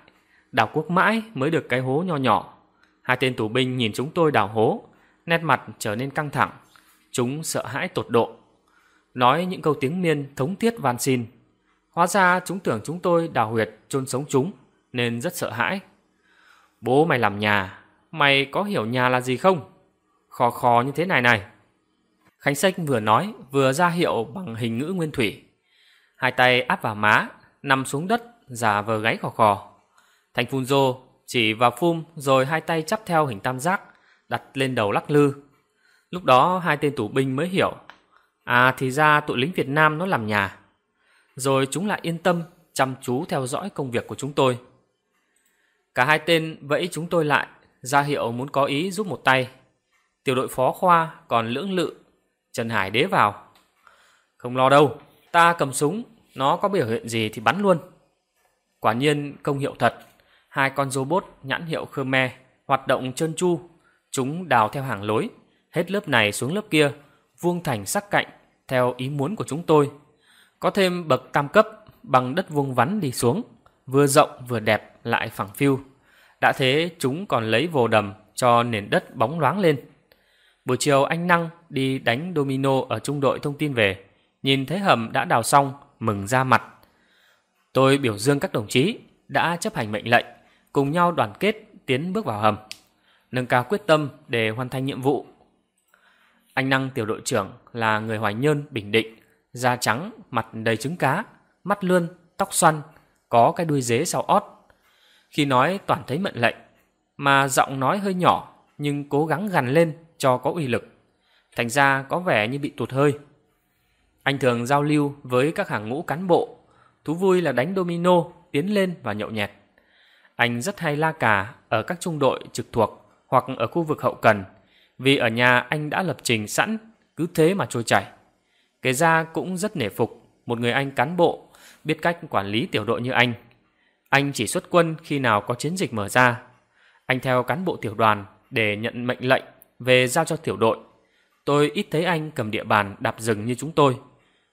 [SPEAKER 1] đào cuốc mãi mới được cái hố nho nhỏ. Hai tên tù binh nhìn chúng tôi đào hố, nét mặt trở nên căng thẳng. Chúng sợ hãi tột độ. Nói những câu tiếng miên thống thiết van xin. Hóa ra chúng tưởng chúng tôi đào huyệt chôn sống chúng, nên rất sợ hãi. Bố mày làm nhà, mày có hiểu nhà là gì không? Khò khò như thế này này. Khánh Sách vừa nói vừa ra hiệu bằng hình ngữ nguyên thủy. Hai tay áp vào má, nằm xuống đất, giả vờ gáy khò khò. Thành Phun Dô chỉ vào phum rồi hai tay chắp theo hình tam giác, đặt lên đầu lắc lư. Lúc đó hai tên tù binh mới hiểu. À thì ra tụi lính Việt Nam nó làm nhà. Rồi chúng lại yên tâm, chăm chú theo dõi công việc của chúng tôi. Cả hai tên vẫy chúng tôi lại, ra hiệu muốn có ý giúp một tay. Tiểu đội phó khoa còn lưỡng lự Trần Hải đế vào. Không lo đâu, ta cầm súng, nó có biểu hiện gì thì bắn luôn. Quả nhiên công hiệu thật, hai con robot nhãn hiệu Khmer hoạt động trơn tru, chúng đào theo hàng lối, hết lớp này xuống lớp kia, vuông thành sắc cạnh theo ý muốn của chúng tôi. Có thêm bậc tam cấp bằng đất vuông vắn đi xuống, vừa rộng vừa đẹp lại phẳng phiu. Đã thế chúng còn lấy vồ đầm cho nền đất bóng loáng lên. Buổi chiều anh Năng đi đánh domino ở trung đội thông tin về, nhìn thấy hầm đã đào xong, mừng ra mặt. Tôi biểu dương các đồng chí đã chấp hành mệnh lệnh, cùng nhau đoàn kết tiến bước vào hầm, nâng cao quyết tâm để hoàn thành nhiệm vụ. Anh Năng tiểu đội trưởng là người Hoài Nhơn, Bình Định, da trắng, mặt đầy trứng cá, mắt lươn, tóc xoăn, có cái đuôi dế sau ót. Khi nói toàn thấy mệnh lệnh, mà giọng nói hơi nhỏ nhưng cố gắng gằn lên cho có uy lực. Thành ra có vẻ như bị tụt hơi. Anh thường giao lưu với các hàng ngũ cán bộ. Thú vui là đánh domino, tiến lên và nhậu nhẹt. Anh rất hay la cà ở các trung đội trực thuộc hoặc ở khu vực hậu cần. Vì ở nhà anh đã lập trình sẵn, cứ thế mà trôi chảy. Kể ra cũng rất nể phục, một người anh cán bộ, biết cách quản lý tiểu đội như anh. Anh chỉ xuất quân khi nào có chiến dịch mở ra. Anh theo cán bộ tiểu đoàn để nhận mệnh lệnh về giao cho tiểu đội. Tôi ít thấy anh cầm địa bàn đạp rừng như chúng tôi.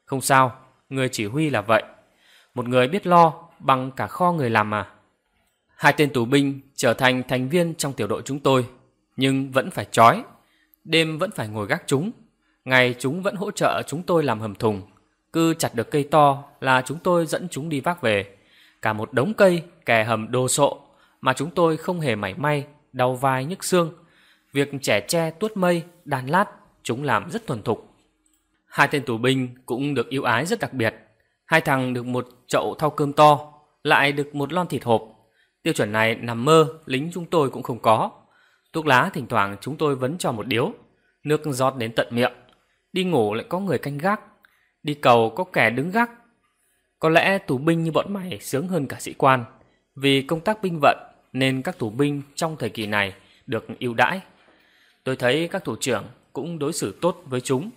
[SPEAKER 1] Không sao, người chỉ huy là vậy. Một người biết lo bằng cả kho người làm mà. Hai tên tù binh trở thành thành viên trong tiểu đội chúng tôi, nhưng vẫn phải trói. Đêm vẫn phải ngồi gác chúng. Ngày chúng vẫn hỗ trợ chúng tôi làm hầm thùng. Cứ chặt được cây to là chúng tôi dẫn chúng đi vác về. Cả một đống cây kè hầm đồ sộ mà chúng tôi không hề mảy may, đau vai nhức xương Việc trẻ tre tuốt mây, đan lát chúng làm rất thuần thục. Hai tên tù binh cũng được yêu ái rất đặc biệt. Hai thằng được một chậu thau cơm to, lại được một lon thịt hộp. Tiêu chuẩn này nằm mơ, lính chúng tôi cũng không có. Thuốc lá thỉnh thoảng chúng tôi vẫn cho một điếu, nước giọt đến tận miệng. Đi ngủ lại có người canh gác, đi cầu có kẻ đứng gác. Có lẽ tù binh như bọn mày sướng hơn cả sĩ quan. Vì công tác binh vận nên các tù binh trong thời kỳ này được ưu đãi tôi thấy các thủ trưởng cũng đối xử tốt với chúng.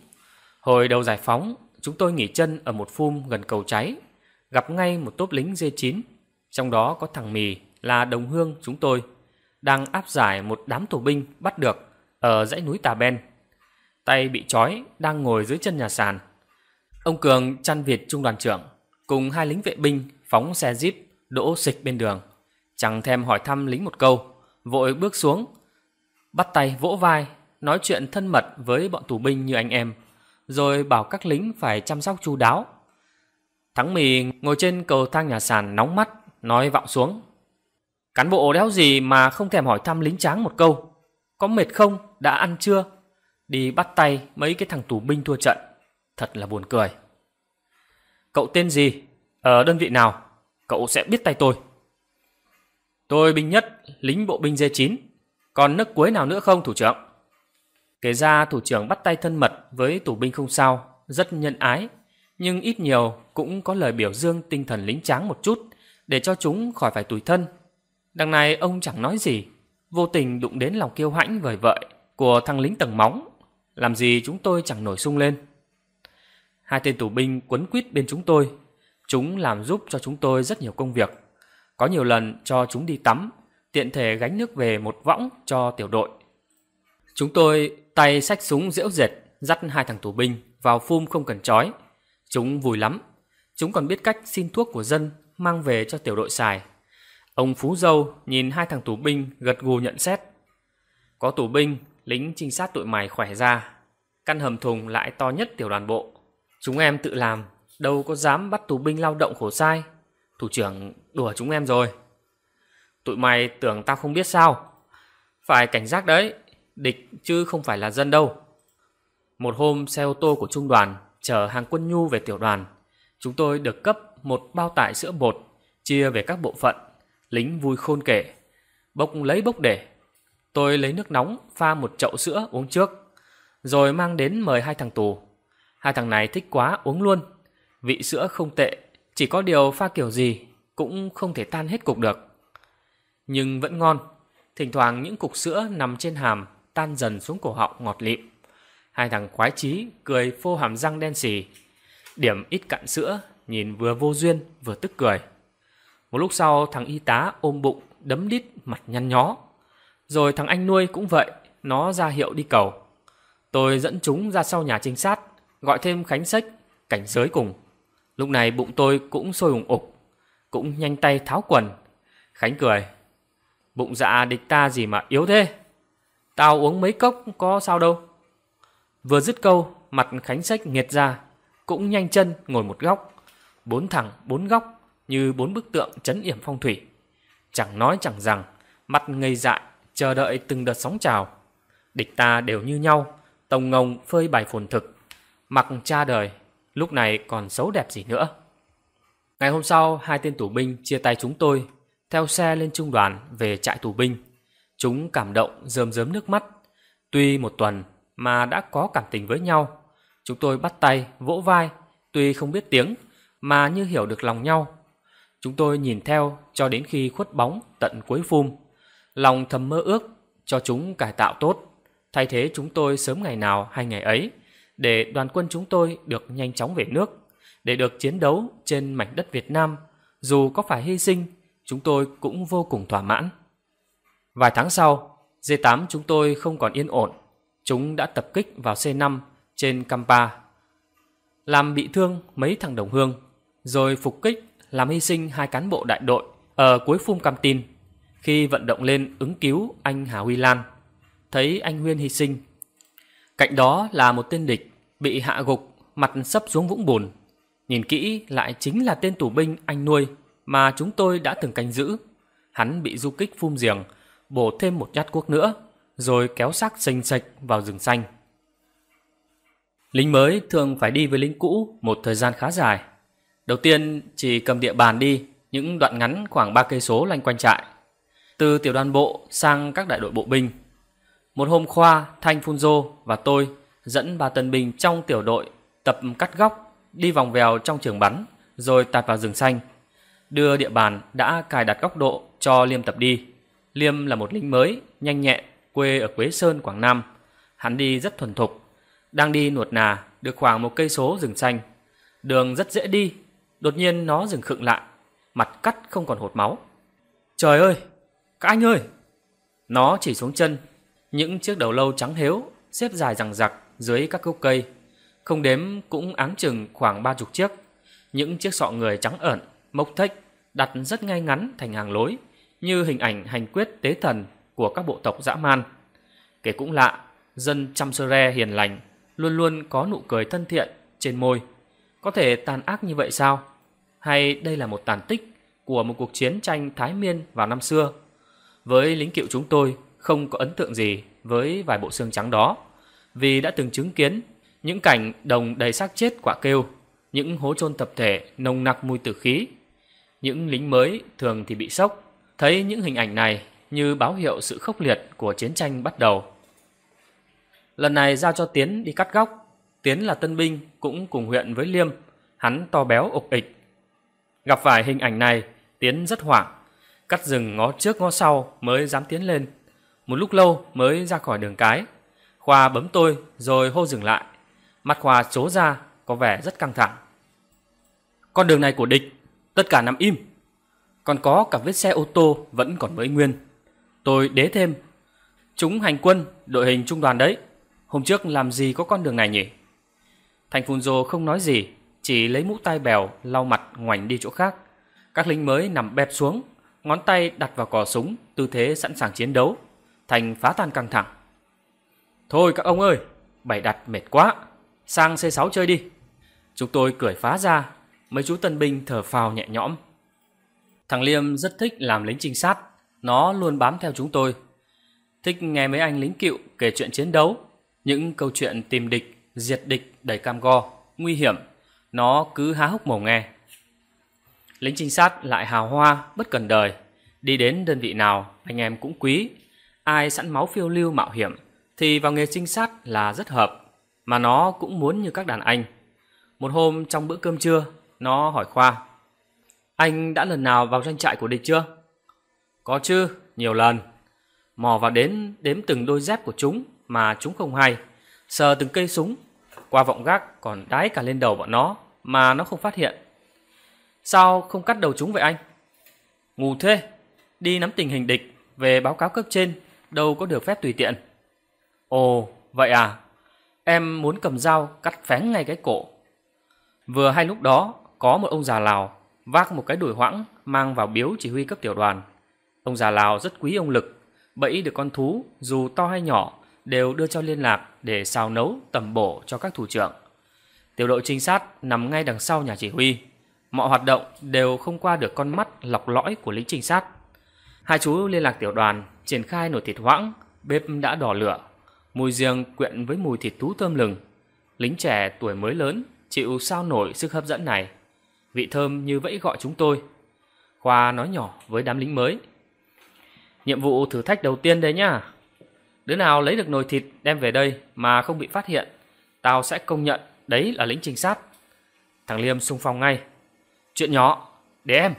[SPEAKER 1] Hồi đầu giải phóng, chúng tôi nghỉ chân ở một phum gần cầu cháy, gặp ngay một tốp lính D9, trong đó có thằng Mì là đồng hương chúng tôi, đang áp giải một đám tù binh bắt được ở dãy núi Tà Ben. Tay bị trói, đang ngồi dưới chân nhà sàn. Ông Cường chăn Việt trung đoàn trưởng, cùng hai lính vệ binh phóng xe jeep đỗ xịch bên đường. Chẳng thèm hỏi thăm lính một câu, vội bước xuống bắt tay vỗ vai, nói chuyện thân mật với bọn tù binh như anh em, rồi bảo các lính phải chăm sóc chu đáo. Thắng Mì ngồi trên cầu thang nhà sàn nóng mắt, nói vọng xuống. Cán bộ đéo gì mà không thèm hỏi thăm lính tráng một câu. Có mệt không? Đã ăn chưa? Đi bắt tay mấy cái thằng tù binh thua trận. Thật là buồn cười. Cậu tên gì? Ở đơn vị nào? Cậu sẽ biết tay tôi. Tôi binh nhất, lính bộ binh D9. Còn nước cuối nào nữa không thủ trưởng? Kể ra thủ trưởng bắt tay thân mật với tù binh không sao, rất nhân ái, nhưng ít nhiều cũng có lời biểu dương tinh thần lính tráng một chút để cho chúng khỏi phải tủi thân. Đằng này ông chẳng nói gì, vô tình đụng đến lòng kiêu hãnh vời vợi của thằng lính tầng móng, làm gì chúng tôi chẳng nổi sung lên. Hai tên tù binh quấn quýt bên chúng tôi, chúng làm giúp cho chúng tôi rất nhiều công việc. Có nhiều lần cho chúng đi tắm, tiện thể gánh nước về một võng cho tiểu đội. Chúng tôi tay sách súng diễu dệt, dắt hai thằng tù binh vào phum không cần trói. Chúng vui lắm. Chúng còn biết cách xin thuốc của dân mang về cho tiểu đội xài. Ông Phú Dâu nhìn hai thằng tù binh gật gù nhận xét. Có tù binh, lính trinh sát tụi mày khỏe ra. Căn hầm thùng lại to nhất tiểu đoàn bộ. Chúng em tự làm, đâu có dám bắt tù binh lao động khổ sai. Thủ trưởng đùa chúng em rồi. Tụi mày tưởng tao không biết sao Phải cảnh giác đấy Địch chứ không phải là dân đâu Một hôm xe ô tô của trung đoàn Chở hàng quân nhu về tiểu đoàn Chúng tôi được cấp một bao tải sữa bột Chia về các bộ phận Lính vui khôn kể Bốc lấy bốc để Tôi lấy nước nóng pha một chậu sữa uống trước Rồi mang đến mời hai thằng tù Hai thằng này thích quá uống luôn Vị sữa không tệ Chỉ có điều pha kiểu gì Cũng không thể tan hết cục được nhưng vẫn ngon. Thỉnh thoảng những cục sữa nằm trên hàm tan dần xuống cổ họng ngọt lịm. Hai thằng khoái chí cười phô hàm răng đen xì. Điểm ít cặn sữa, nhìn vừa vô duyên vừa tức cười. Một lúc sau thằng y tá ôm bụng đấm đít mặt nhăn nhó. Rồi thằng anh nuôi cũng vậy, nó ra hiệu đi cầu. Tôi dẫn chúng ra sau nhà trinh sát, gọi thêm khánh sách, cảnh giới cùng. Lúc này bụng tôi cũng sôi ủng ục, cũng nhanh tay tháo quần. Khánh cười, Bụng dạ địch ta gì mà yếu thế Tao uống mấy cốc có sao đâu Vừa dứt câu Mặt Khánh Sách nghiệt ra Cũng nhanh chân ngồi một góc Bốn thẳng bốn góc Như bốn bức tượng chấn yểm phong thủy Chẳng nói chẳng rằng Mặt ngây dại chờ đợi từng đợt sóng trào Địch ta đều như nhau Tổng ngông phơi bài phồn thực Mặc cha đời Lúc này còn xấu đẹp gì nữa Ngày hôm sau, hai tên tù binh chia tay chúng tôi theo xe lên trung đoàn về trại tù binh. Chúng cảm động rơm rớm nước mắt. Tuy một tuần mà đã có cảm tình với nhau. Chúng tôi bắt tay, vỗ vai, tuy không biết tiếng mà như hiểu được lòng nhau. Chúng tôi nhìn theo cho đến khi khuất bóng tận cuối phum. Lòng thầm mơ ước cho chúng cải tạo tốt, thay thế chúng tôi sớm ngày nào hay ngày ấy, để đoàn quân chúng tôi được nhanh chóng về nước, để được chiến đấu trên mảnh đất Việt Nam, dù có phải hy sinh chúng tôi cũng vô cùng thỏa mãn. Vài tháng sau, D8 chúng tôi không còn yên ổn. Chúng đã tập kích vào C5 trên Campa. Làm bị thương mấy thằng đồng hương, rồi phục kích làm hy sinh hai cán bộ đại đội ở cuối phun Cam Tin khi vận động lên ứng cứu anh Hà Huy Lan. Thấy anh Huyên hy sinh. Cạnh đó là một tên địch bị hạ gục, mặt sấp xuống vũng bùn. Nhìn kỹ lại chính là tên tù binh anh nuôi mà chúng tôi đã từng canh giữ. Hắn bị du kích phun giềng, bổ thêm một nhát cuốc nữa, rồi kéo xác sình sạch vào rừng xanh. Lính mới thường phải đi với lính cũ một thời gian khá dài. Đầu tiên chỉ cầm địa bàn đi những đoạn ngắn khoảng 3 cây số lanh quanh trại, từ tiểu đoàn bộ sang các đại đội bộ binh. Một hôm Khoa, Thanh phun Phunzo và tôi dẫn ba tân binh trong tiểu đội tập cắt góc, đi vòng vèo trong trường bắn, rồi tạt vào rừng xanh đưa địa bàn đã cài đặt góc độ cho Liêm tập đi. Liêm là một lính mới, nhanh nhẹn, quê ở Quế Sơn, Quảng Nam. Hắn đi rất thuần thục, đang đi nuột nà được khoảng một cây số rừng xanh. Đường rất dễ đi, đột nhiên nó dừng khựng lại, mặt cắt không còn hột máu. Trời ơi, các anh ơi! Nó chỉ xuống chân, những chiếc đầu lâu trắng hếu xếp dài rằng rặc dưới các gốc cây. Không đếm cũng áng chừng khoảng ba chục chiếc, những chiếc sọ người trắng ẩn mộc thạch đặt rất ngay ngắn thành hàng lối, như hình ảnh hành quyết tế thần của các bộ tộc dã man. Kể cũng lạ, dân chăm sơ re hiền lành, luôn luôn có nụ cười thân thiện trên môi. Có thể tàn ác như vậy sao? Hay đây là một tàn tích của một cuộc chiến tranh Thái Miên vào năm xưa? Với lính cựu chúng tôi không có ấn tượng gì với vài bộ xương trắng đó, vì đã từng chứng kiến những cảnh đồng đầy xác chết quả kêu, những hố chôn tập thể nồng nặc mùi tử khí những lính mới thường thì bị sốc, thấy những hình ảnh này như báo hiệu sự khốc liệt của chiến tranh bắt đầu. Lần này giao cho Tiến đi cắt góc, Tiến là tân binh cũng cùng huyện với Liêm, hắn to béo ục ịch. Gặp phải hình ảnh này, Tiến rất hoảng, cắt rừng ngó trước ngó sau mới dám tiến lên. Một lúc lâu mới ra khỏi đường cái. Khoa bấm tôi rồi hô dừng lại. Mặt Khoa trố ra, có vẻ rất căng thẳng. Con đường này của địch, Tất cả nằm im. Còn có cả vết xe ô tô vẫn còn mới nguyên. Tôi đế thêm. Chúng hành quân, đội hình trung đoàn đấy. Hôm trước làm gì có con đường này nhỉ? Thành phun Funzo không nói gì, chỉ lấy mũ tai bèo lau mặt ngoảnh đi chỗ khác. Các lính mới nằm bẹp xuống, ngón tay đặt vào cò súng, tư thế sẵn sàng chiến đấu. Thành phá tan căng thẳng. Thôi các ông ơi, bảy đặt mệt quá, sang C6 chơi đi. Chúng tôi cười phá ra mấy chú tân binh thở phào nhẹ nhõm. Thằng Liêm rất thích làm lính trinh sát, nó luôn bám theo chúng tôi. Thích nghe mấy anh lính cựu kể chuyện chiến đấu, những câu chuyện tìm địch, diệt địch đầy cam go, nguy hiểm, nó cứ há hốc mồm nghe. Lính trinh sát lại hào hoa, bất cần đời, đi đến đơn vị nào anh em cũng quý, ai sẵn máu phiêu lưu mạo hiểm thì vào nghề trinh sát là rất hợp, mà nó cũng muốn như các đàn anh. Một hôm trong bữa cơm trưa, nó hỏi Khoa Anh đã lần nào vào doanh trại của địch chưa? Có chứ, nhiều lần Mò vào đến đếm từng đôi dép của chúng Mà chúng không hay Sờ từng cây súng Qua vọng gác còn đái cả lên đầu bọn nó Mà nó không phát hiện Sao không cắt đầu chúng vậy anh? ngủ thế Đi nắm tình hình địch Về báo cáo cấp trên Đâu có được phép tùy tiện Ồ, vậy à Em muốn cầm dao cắt phén ngay cái cổ Vừa hay lúc đó có một ông già Lào vác một cái đùi hoãng mang vào biếu chỉ huy cấp tiểu đoàn. Ông già Lào rất quý ông Lực, bẫy được con thú dù to hay nhỏ đều đưa cho liên lạc để xào nấu tầm bổ cho các thủ trưởng. Tiểu đội trinh sát nằm ngay đằng sau nhà chỉ huy. Mọi hoạt động đều không qua được con mắt lọc lõi của lính trinh sát. Hai chú liên lạc tiểu đoàn triển khai nồi thịt hoãng, bếp đã đỏ lửa. Mùi riêng quyện với mùi thịt thú thơm lừng. Lính trẻ tuổi mới lớn chịu sao nổi sức hấp dẫn này vị thơm như vẫy gọi chúng tôi. Khoa nói nhỏ với đám lính mới. Nhiệm vụ thử thách đầu tiên đấy nhá. Đứa nào lấy được nồi thịt đem về đây mà không bị phát hiện, tao sẽ công nhận đấy là lính trinh sát. Thằng Liêm xung phong ngay. Chuyện nhỏ, để em.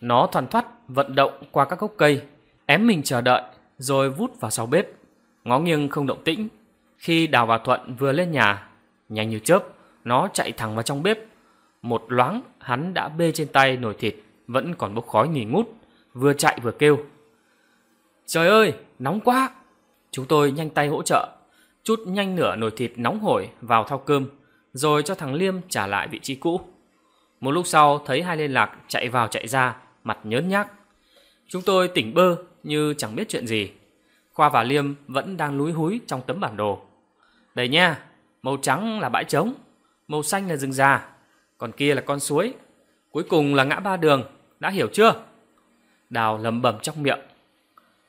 [SPEAKER 1] Nó thoăn thoát vận động qua các gốc cây, ém mình chờ đợi, rồi vút vào sau bếp. Ngó nghiêng không động tĩnh. Khi Đào và Thuận vừa lên nhà, nhanh như chớp, nó chạy thẳng vào trong bếp một loáng, hắn đã bê trên tay nồi thịt, vẫn còn bốc khói nghi ngút, vừa chạy vừa kêu. Trời ơi, nóng quá! Chúng tôi nhanh tay hỗ trợ, chút nhanh nửa nồi thịt nóng hổi vào thau cơm, rồi cho thằng Liêm trả lại vị trí cũ. Một lúc sau thấy hai liên lạc chạy vào chạy ra, mặt nhớn nhác. Chúng tôi tỉnh bơ như chẳng biết chuyện gì. Khoa và Liêm vẫn đang lúi húi trong tấm bản đồ. Đây nha, màu trắng là bãi trống, màu xanh là rừng già, còn kia là con suối, cuối cùng là ngã ba đường, đã hiểu chưa? Đào lẩm bẩm trong miệng.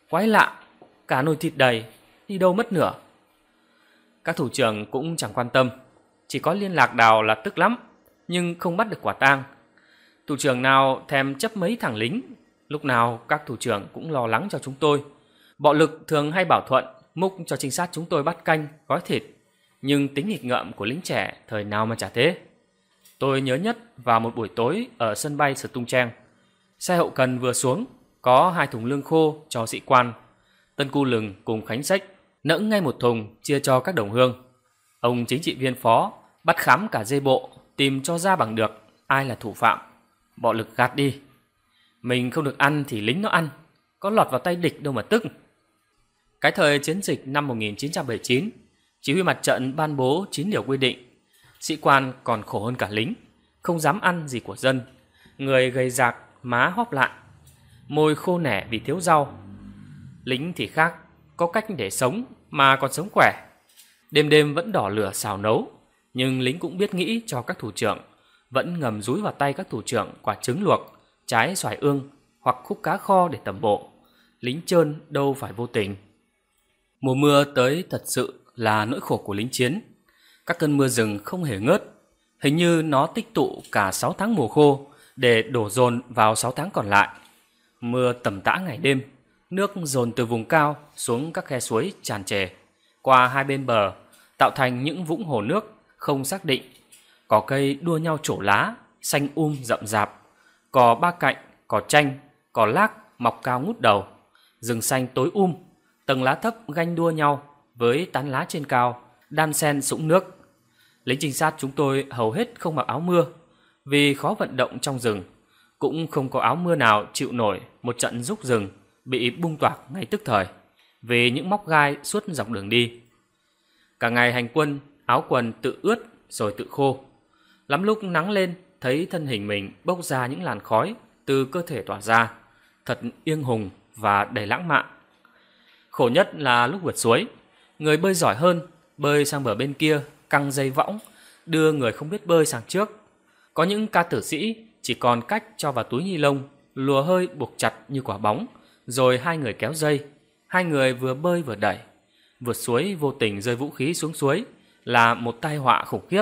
[SPEAKER 1] Quái lạ, cả nồi thịt đầy, đi đâu mất nửa. Các thủ trưởng cũng chẳng quan tâm, chỉ có liên lạc Đào là tức lắm, nhưng không bắt được quả tang. Thủ trưởng nào thèm chấp mấy thằng lính, lúc nào các thủ trưởng cũng lo lắng cho chúng tôi. Bọ lực thường hay bảo thuận, múc cho trinh sát chúng tôi bắt canh, gói thịt. Nhưng tính nghịch ngợm của lính trẻ thời nào mà chả thế. Tôi nhớ nhất vào một buổi tối ở sân bay Sở Tung Trang. Xe hậu cần vừa xuống, có hai thùng lương khô cho sĩ quan. Tân Cu Lừng cùng Khánh Sách nẫng ngay một thùng chia cho các đồng hương. Ông chính trị viên phó bắt khám cả dây bộ tìm cho ra bằng được ai là thủ phạm. Bọ lực gạt đi. Mình không được ăn thì lính nó ăn. Có lọt vào tay địch đâu mà tức. Cái thời chiến dịch năm 1979, chỉ huy mặt trận ban bố 9 điều quy định Sĩ quan còn khổ hơn cả lính, không dám ăn gì của dân. Người gầy rạc, má hóp lại, môi khô nẻ vì thiếu rau. Lính thì khác, có cách để sống mà còn sống khỏe. Đêm đêm vẫn đỏ lửa xào nấu, nhưng lính cũng biết nghĩ cho các thủ trưởng, vẫn ngầm rúi vào tay các thủ trưởng quả trứng luộc, trái xoài ương hoặc khúc cá kho để tầm bộ. Lính trơn đâu phải vô tình. Mùa mưa tới thật sự là nỗi khổ của lính chiến. Các cơn mưa rừng không hề ngớt, hình như nó tích tụ cả 6 tháng mùa khô để đổ dồn vào 6 tháng còn lại. Mưa tầm tã ngày đêm, nước dồn từ vùng cao xuống các khe suối tràn trề, qua hai bên bờ, tạo thành những vũng hồ nước không xác định. Cỏ cây đua nhau trổ lá, xanh um rậm rạp, cỏ ba cạnh, cỏ chanh, cỏ lác mọc cao ngút đầu. Rừng xanh tối um, tầng lá thấp ganh đua nhau với tán lá trên cao, đan sen sũng nước. Lính trinh sát chúng tôi hầu hết không mặc áo mưa, vì khó vận động trong rừng, cũng không có áo mưa nào chịu nổi một trận rúc rừng bị bung toạc ngay tức thời, vì những móc gai suốt dọc đường đi. Cả ngày hành quân, áo quần tự ướt rồi tự khô. Lắm lúc nắng lên, thấy thân hình mình bốc ra những làn khói từ cơ thể tỏa ra, thật yên hùng và đầy lãng mạn. Khổ nhất là lúc vượt suối, người bơi giỏi hơn bơi sang bờ bên kia căng dây võng, đưa người không biết bơi sang trước. Có những ca tử sĩ chỉ còn cách cho vào túi ni lông, lùa hơi buộc chặt như quả bóng, rồi hai người kéo dây. Hai người vừa bơi vừa đẩy. Vượt suối vô tình rơi vũ khí xuống suối là một tai họa khủng khiếp.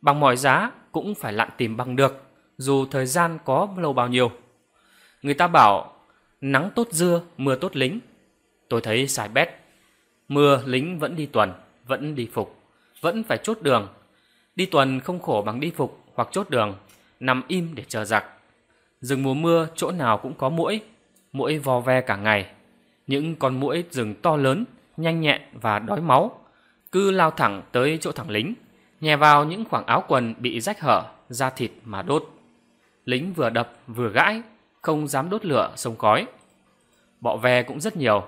[SPEAKER 1] Bằng mọi giá cũng phải lặn tìm bằng được, dù thời gian có lâu bao nhiêu. Người ta bảo nắng tốt dưa, mưa tốt lính. Tôi thấy xài bét. Mưa lính vẫn đi tuần, vẫn đi phục vẫn phải chốt đường. Đi tuần không khổ bằng đi phục hoặc chốt đường, nằm im để chờ giặc. Rừng mùa mưa chỗ nào cũng có muỗi, muỗi vò ve cả ngày. Những con muỗi rừng to lớn, nhanh nhẹn và đói máu, cứ lao thẳng tới chỗ thẳng lính, nhè vào những khoảng áo quần bị rách hở, da thịt mà đốt. Lính vừa đập vừa gãi, không dám đốt lửa sông khói. Bọ ve cũng rất nhiều,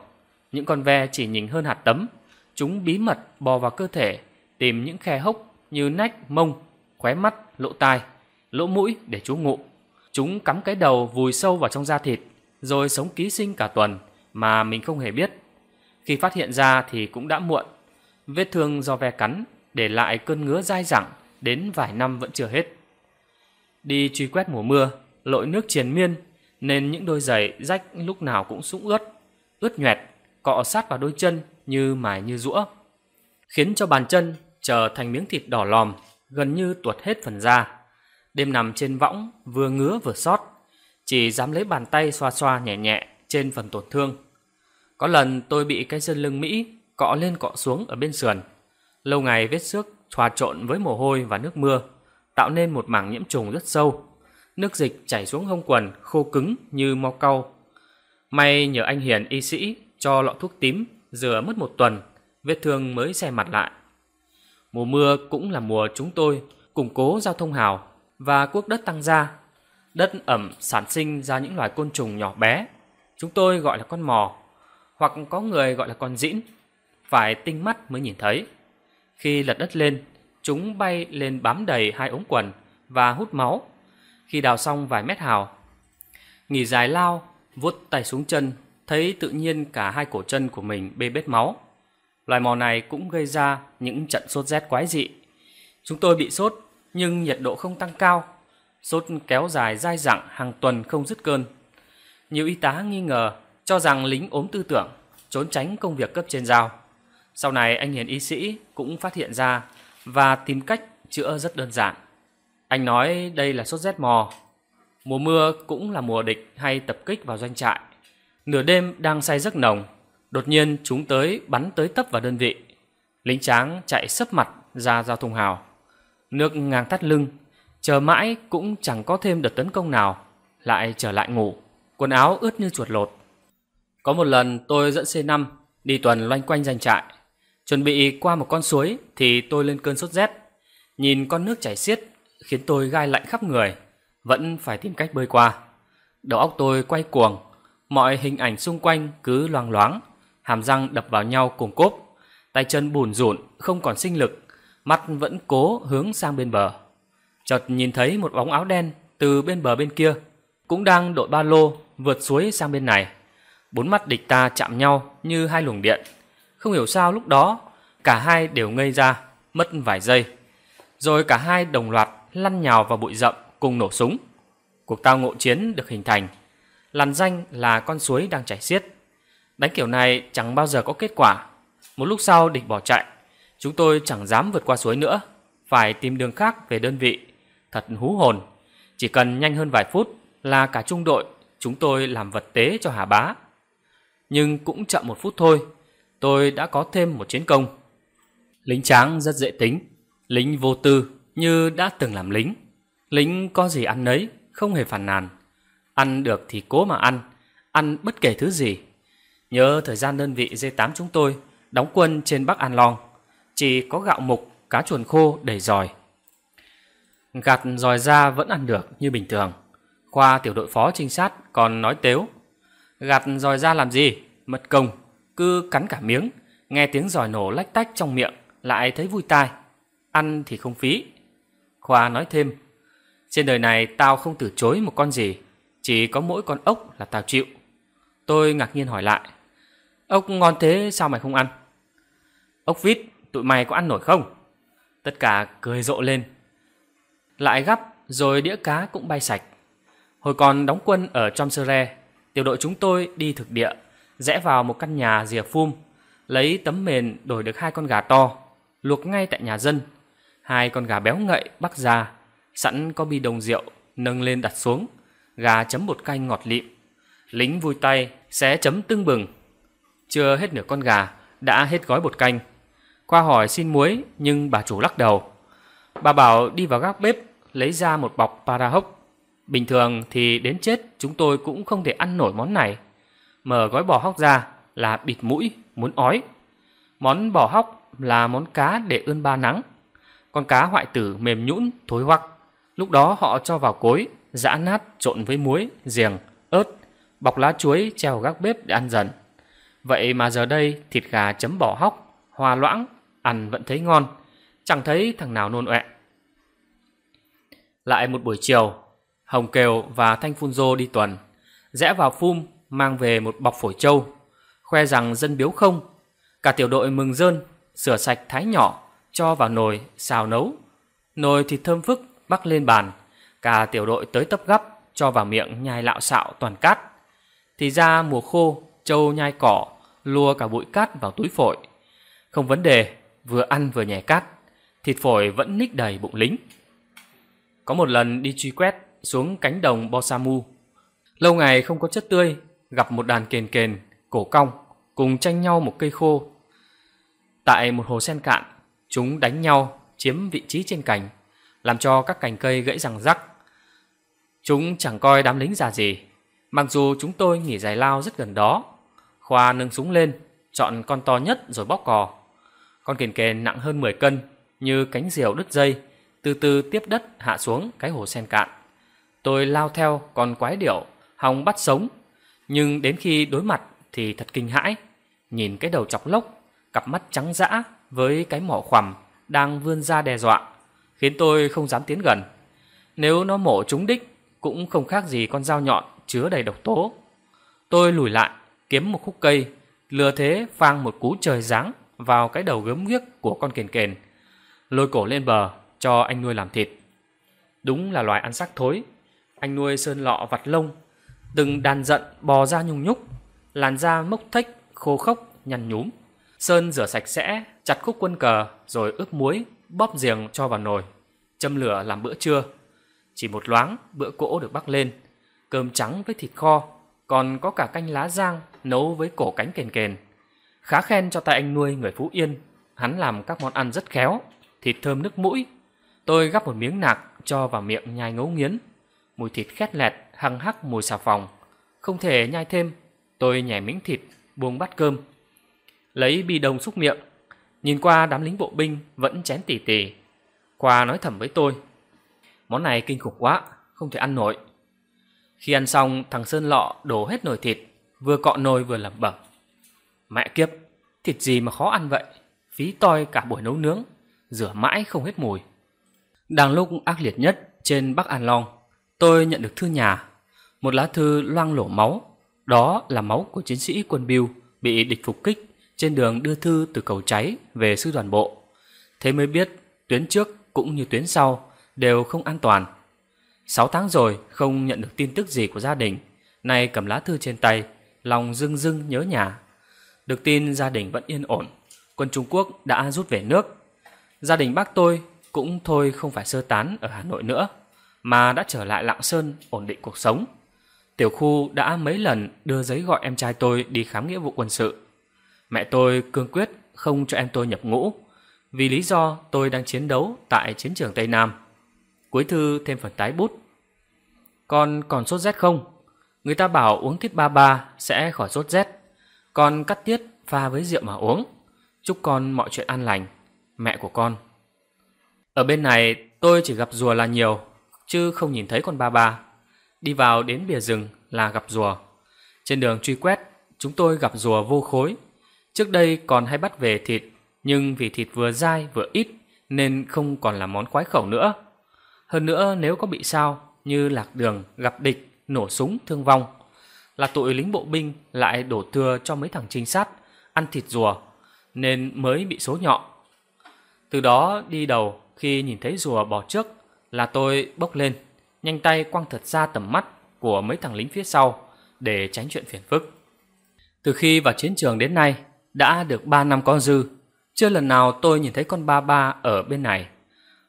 [SPEAKER 1] những con ve chỉ nhìn hơn hạt tấm, chúng bí mật bò vào cơ thể tìm những khe hốc như nách, mông, khóe mắt, lỗ tai, lỗ mũi để trú ngụ. Chúng cắm cái đầu vùi sâu vào trong da thịt, rồi sống ký sinh cả tuần mà mình không hề biết. Khi phát hiện ra thì cũng đã muộn. Vết thương do ve cắn để lại cơn ngứa dai dẳng đến vài năm vẫn chưa hết. Đi truy quét mùa mưa, lội nước triền miên nên những đôi giày rách lúc nào cũng sũng ướt, ướt nhoẹt, cọ sát vào đôi chân như mài như rũa, khiến cho bàn chân trở thành miếng thịt đỏ lòm, gần như tuột hết phần da. Đêm nằm trên võng, vừa ngứa vừa sót, chỉ dám lấy bàn tay xoa xoa nhẹ nhẹ trên phần tổn thương. Có lần tôi bị cái chân lưng Mỹ cọ lên cọ xuống ở bên sườn. Lâu ngày vết xước hòa trộn với mồ hôi và nước mưa, tạo nên một mảng nhiễm trùng rất sâu. Nước dịch chảy xuống hông quần khô cứng như mau cau. May nhờ anh Hiền y sĩ cho lọ thuốc tím, rửa mất một tuần, vết thương mới xe mặt lại. Mùa mưa cũng là mùa chúng tôi củng cố giao thông hào và cuốc đất tăng ra, Đất ẩm sản sinh ra những loài côn trùng nhỏ bé, chúng tôi gọi là con mò, hoặc có người gọi là con dĩn, phải tinh mắt mới nhìn thấy. Khi lật đất lên, chúng bay lên bám đầy hai ống quần và hút máu. Khi đào xong vài mét hào, nghỉ dài lao, vuốt tay xuống chân, thấy tự nhiên cả hai cổ chân của mình bê bết máu loài mò này cũng gây ra những trận sốt rét quái dị. Chúng tôi bị sốt, nhưng nhiệt độ không tăng cao. Sốt kéo dài dai dẳng hàng tuần không dứt cơn. Nhiều y tá nghi ngờ cho rằng lính ốm tư tưởng, trốn tránh công việc cấp trên giao. Sau này anh Hiền y sĩ cũng phát hiện ra và tìm cách chữa rất đơn giản. Anh nói đây là sốt rét mò. Mùa mưa cũng là mùa địch hay tập kích vào doanh trại. Nửa đêm đang say giấc nồng, Đột nhiên chúng tới bắn tới tấp vào đơn vị. Lính tráng chạy sấp mặt ra giao thông hào. Nước ngang thắt lưng, chờ mãi cũng chẳng có thêm đợt tấn công nào. Lại trở lại ngủ, quần áo ướt như chuột lột. Có một lần tôi dẫn C5 đi tuần loanh quanh danh trại. Chuẩn bị qua một con suối thì tôi lên cơn sốt rét. Nhìn con nước chảy xiết khiến tôi gai lạnh khắp người, vẫn phải tìm cách bơi qua. Đầu óc tôi quay cuồng, mọi hình ảnh xung quanh cứ loang loáng hàm răng đập vào nhau cùng cốp, tay chân bùn rủn, không còn sinh lực, mắt vẫn cố hướng sang bên bờ. Chợt nhìn thấy một bóng áo đen từ bên bờ bên kia, cũng đang đội ba lô vượt suối sang bên này. Bốn mắt địch ta chạm nhau như hai luồng điện. Không hiểu sao lúc đó, cả hai đều ngây ra, mất vài giây. Rồi cả hai đồng loạt lăn nhào vào bụi rậm cùng nổ súng. Cuộc tao ngộ chiến được hình thành. Làn danh là con suối đang chảy xiết Đánh kiểu này chẳng bao giờ có kết quả. Một lúc sau địch bỏ chạy. Chúng tôi chẳng dám vượt qua suối nữa. Phải tìm đường khác về đơn vị. Thật hú hồn. Chỉ cần nhanh hơn vài phút là cả trung đội chúng tôi làm vật tế cho Hà Bá. Nhưng cũng chậm một phút thôi. Tôi đã có thêm một chiến công. Lính tráng rất dễ tính. Lính vô tư như đã từng làm lính. Lính có gì ăn nấy, không hề phản nàn. Ăn được thì cố mà ăn, ăn bất kể thứ gì Nhớ thời gian đơn vị D8 chúng tôi đóng quân trên Bắc An Long, chỉ có gạo mục, cá chuồn khô đầy giòi. Gạt giòi ra vẫn ăn được như bình thường. Khoa tiểu đội phó trinh sát còn nói tếu. Gạt giòi ra làm gì? Mật công, cứ cắn cả miếng, nghe tiếng giòi nổ lách tách trong miệng, lại thấy vui tai. Ăn thì không phí. Khoa nói thêm, trên đời này tao không từ chối một con gì, chỉ có mỗi con ốc là tao chịu. Tôi ngạc nhiên hỏi lại Ốc ngon thế sao mày không ăn? Ốc vít, tụi mày có ăn nổi không? Tất cả cười rộ lên. Lại gấp rồi đĩa cá cũng bay sạch. Hồi còn đóng quân ở Chomsere, tiểu đội chúng tôi đi thực địa, rẽ vào một căn nhà rìa phum, lấy tấm mền đổi được hai con gà to, luộc ngay tại nhà dân. Hai con gà béo ngậy bắc ra, sẵn có bi đồng rượu, nâng lên đặt xuống, gà chấm bột canh ngọt lịm. Lính vui tay, xé chấm tưng bừng, chưa hết nửa con gà, đã hết gói bột canh. Qua hỏi xin muối, nhưng bà chủ lắc đầu. Bà bảo đi vào góc bếp, lấy ra một bọc para hốc. Bình thường thì đến chết chúng tôi cũng không thể ăn nổi món này. Mở gói bò hóc ra là bịt mũi, muốn ói. Món bò hóc là món cá để ươn ba nắng. Con cá hoại tử mềm nhũn, thối hoắc. Lúc đó họ cho vào cối, giã nát trộn với muối, giềng, ớt, bọc lá chuối treo gác bếp để ăn dần. Vậy mà giờ đây thịt gà chấm bỏ hóc, hòa loãng, ăn vẫn thấy ngon, chẳng thấy thằng nào nôn ọe. Lại một buổi chiều, Hồng Kiều và Thanh Phun Dô đi tuần, rẽ vào phum mang về một bọc phổi trâu, khoe rằng dân biếu không. Cả tiểu đội mừng rơn, sửa sạch thái nhỏ, cho vào nồi, xào nấu. Nồi thịt thơm phức, bắc lên bàn, cả tiểu đội tới tấp gấp, cho vào miệng nhai lạo xạo toàn cát. Thì ra mùa khô trâu nhai cỏ, lua cả bụi cát vào túi phổi. Không vấn đề, vừa ăn vừa nhè cát, thịt phổi vẫn ních đầy bụng lính. Có một lần đi truy quét xuống cánh đồng Bosamu. Lâu ngày không có chất tươi, gặp một đàn kền kền, cổ cong, cùng tranh nhau một cây khô. Tại một hồ sen cạn, chúng đánh nhau, chiếm vị trí trên cành, làm cho các cành cây gãy răng rắc. Chúng chẳng coi đám lính già gì, Mặc dù chúng tôi nghỉ giải lao rất gần đó, Khoa nâng súng lên, chọn con to nhất rồi bóc cò. Con kền kền nặng hơn 10 cân, như cánh diều đứt dây, từ từ tiếp đất hạ xuống cái hồ sen cạn. Tôi lao theo con quái điệu hòng bắt sống, nhưng đến khi đối mặt thì thật kinh hãi. Nhìn cái đầu chọc lốc, cặp mắt trắng dã với cái mỏ khoằm đang vươn ra đe dọa, khiến tôi không dám tiến gần. Nếu nó mổ trúng đích, cũng không khác gì con dao nhọn chứa đầy độc tố. Tôi lùi lại, kiếm một khúc cây, lừa thế phang một cú trời giáng vào cái đầu gớm ghiếc của con kền kền, lôi cổ lên bờ cho anh nuôi làm thịt. Đúng là loài ăn xác thối, anh nuôi sơn lọ vặt lông, từng đàn giận bò ra nhung nhúc, làn da mốc thách, khô khốc, nhăn nhúm. Sơn rửa sạch sẽ, chặt khúc quân cờ rồi ướp muối, bóp giềng cho vào nồi, châm lửa làm bữa trưa. Chỉ một loáng, bữa cỗ được bắc lên, cơm trắng với thịt kho, còn có cả canh lá giang nấu với cổ cánh kền kền. Khá khen cho tay anh nuôi người Phú Yên, hắn làm các món ăn rất khéo, thịt thơm nước mũi. Tôi gắp một miếng nạc cho vào miệng nhai ngấu nghiến. Mùi thịt khét lẹt, hăng hắc mùi xà phòng. Không thể nhai thêm, tôi nhảy miếng thịt, buông bát cơm. Lấy bi đồng xúc miệng, nhìn qua đám lính bộ binh vẫn chén tỉ tỉ. Khoa nói thầm với tôi. Món này kinh khủng quá, không thể ăn nổi. Khi ăn xong, thằng Sơn Lọ đổ hết nồi thịt, vừa cọ nồi vừa lẩm bẩm. Mẹ kiếp, thịt gì mà khó ăn vậy? Phí toi cả buổi nấu nướng, rửa mãi không hết mùi. Đang lúc ác liệt nhất trên Bắc An Long, tôi nhận được thư nhà, một lá thư loang lổ máu, đó là máu của chiến sĩ quân Biêu bị địch phục kích trên đường đưa thư từ cầu cháy về sư đoàn bộ. Thế mới biết tuyến trước cũng như tuyến sau đều không an toàn. 6 tháng rồi không nhận được tin tức gì của gia đình, nay cầm lá thư trên tay, lòng rưng rưng nhớ nhà. Được tin gia đình vẫn yên ổn, quân Trung Quốc đã rút về nước. Gia đình bác tôi cũng thôi không phải sơ tán ở Hà Nội nữa, mà đã trở lại Lạng Sơn ổn định cuộc sống. Tiểu khu đã mấy lần đưa giấy gọi em trai tôi đi khám nghĩa vụ quân sự. Mẹ tôi cương quyết không cho em tôi nhập ngũ, vì lý do tôi đang chiến đấu tại chiến trường Tây Nam. Cuối thư thêm phần tái bút Con còn sốt rét không? Người ta bảo uống tiết ba ba sẽ khỏi sốt rét Con cắt tiết pha với rượu mà uống Chúc con mọi chuyện an lành Mẹ của con Ở bên này tôi chỉ gặp rùa là nhiều Chứ không nhìn thấy con ba ba Đi vào đến bìa rừng là gặp rùa Trên đường truy quét Chúng tôi gặp rùa vô khối Trước đây còn hay bắt về thịt Nhưng vì thịt vừa dai vừa ít Nên không còn là món khoái khẩu nữa hơn nữa nếu có bị sao như lạc đường, gặp địch, nổ súng, thương vong là tụi lính bộ binh lại đổ thừa cho mấy thằng trinh sát ăn thịt rùa nên mới bị số nhọ. Từ đó đi đầu khi nhìn thấy rùa bỏ trước là tôi bốc lên, nhanh tay quăng thật ra tầm mắt của mấy thằng lính phía sau để tránh chuyện phiền phức. Từ khi vào chiến trường đến nay đã được 3 năm con dư, chưa lần nào tôi nhìn thấy con ba ba ở bên này.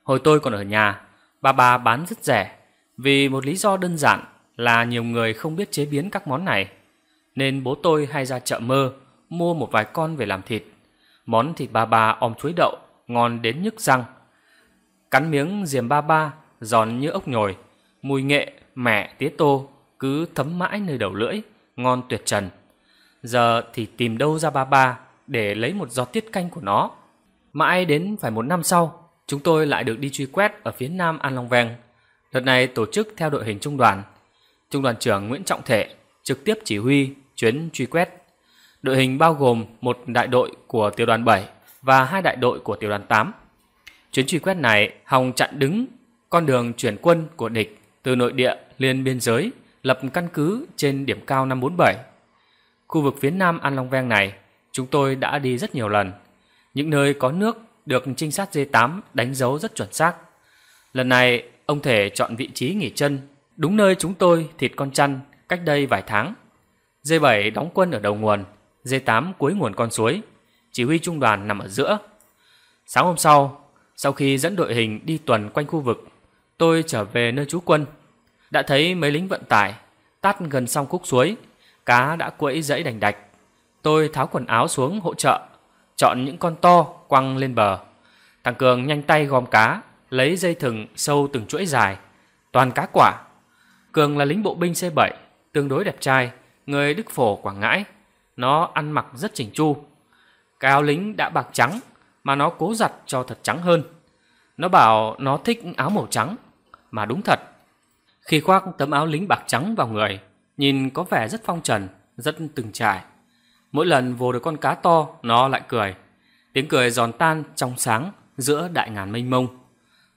[SPEAKER 1] Hồi tôi còn ở nhà Bà bà bán rất rẻ, vì một lý do đơn giản là nhiều người không biết chế biến các món này. Nên bố tôi hay ra chợ mơ, mua một vài con về làm thịt. Món thịt ba ba om chuối đậu, ngon đến nhức răng. Cắn miếng diềm ba ba, giòn như ốc nhồi, mùi nghệ, mẹ tía tô, cứ thấm mãi nơi đầu lưỡi, ngon tuyệt trần. Giờ thì tìm đâu ra ba ba để lấy một giọt tiết canh của nó. Mãi đến phải một năm sau, chúng tôi lại được đi truy quét ở phía nam An Long Veng. Lần này tổ chức theo đội hình trung đoàn. Trung đoàn trưởng Nguyễn Trọng Thể trực tiếp chỉ huy chuyến truy quét. Đội hình bao gồm một đại đội của tiểu đoàn 7 và hai đại đội của tiểu đoàn 8. Chuyến truy quét này hòng chặn đứng con đường chuyển quân của địch từ nội địa lên biên giới lập căn cứ trên điểm cao 547. Khu vực phía nam An Long Veng này chúng tôi đã đi rất nhiều lần. Những nơi có nước được trinh sát D8 đánh dấu rất chuẩn xác. Lần này, ông thể chọn vị trí nghỉ chân, đúng nơi chúng tôi thịt con chăn cách đây vài tháng. D7 đóng quân ở đầu nguồn, D8 cuối nguồn con suối, chỉ huy trung đoàn nằm ở giữa. Sáng hôm sau, sau khi dẫn đội hình đi tuần quanh khu vực, tôi trở về nơi trú quân. Đã thấy mấy lính vận tải, tát gần xong khúc suối, cá đã quẫy dẫy đành đạch. Tôi tháo quần áo xuống hỗ trợ, chọn những con to quăng lên bờ. Thằng Cường nhanh tay gom cá, lấy dây thừng sâu từng chuỗi dài, toàn cá quả. Cường là lính bộ binh C7, tương đối đẹp trai, người Đức Phổ Quảng Ngãi. Nó ăn mặc rất chỉnh chu. Cái áo lính đã bạc trắng, mà nó cố giặt cho thật trắng hơn. Nó bảo nó thích áo màu trắng, mà đúng thật. Khi khoác tấm áo lính bạc trắng vào người, nhìn có vẻ rất phong trần, rất từng trải. Mỗi lần vồ được con cá to, nó lại cười. Tiếng cười giòn tan trong sáng giữa đại ngàn mênh mông.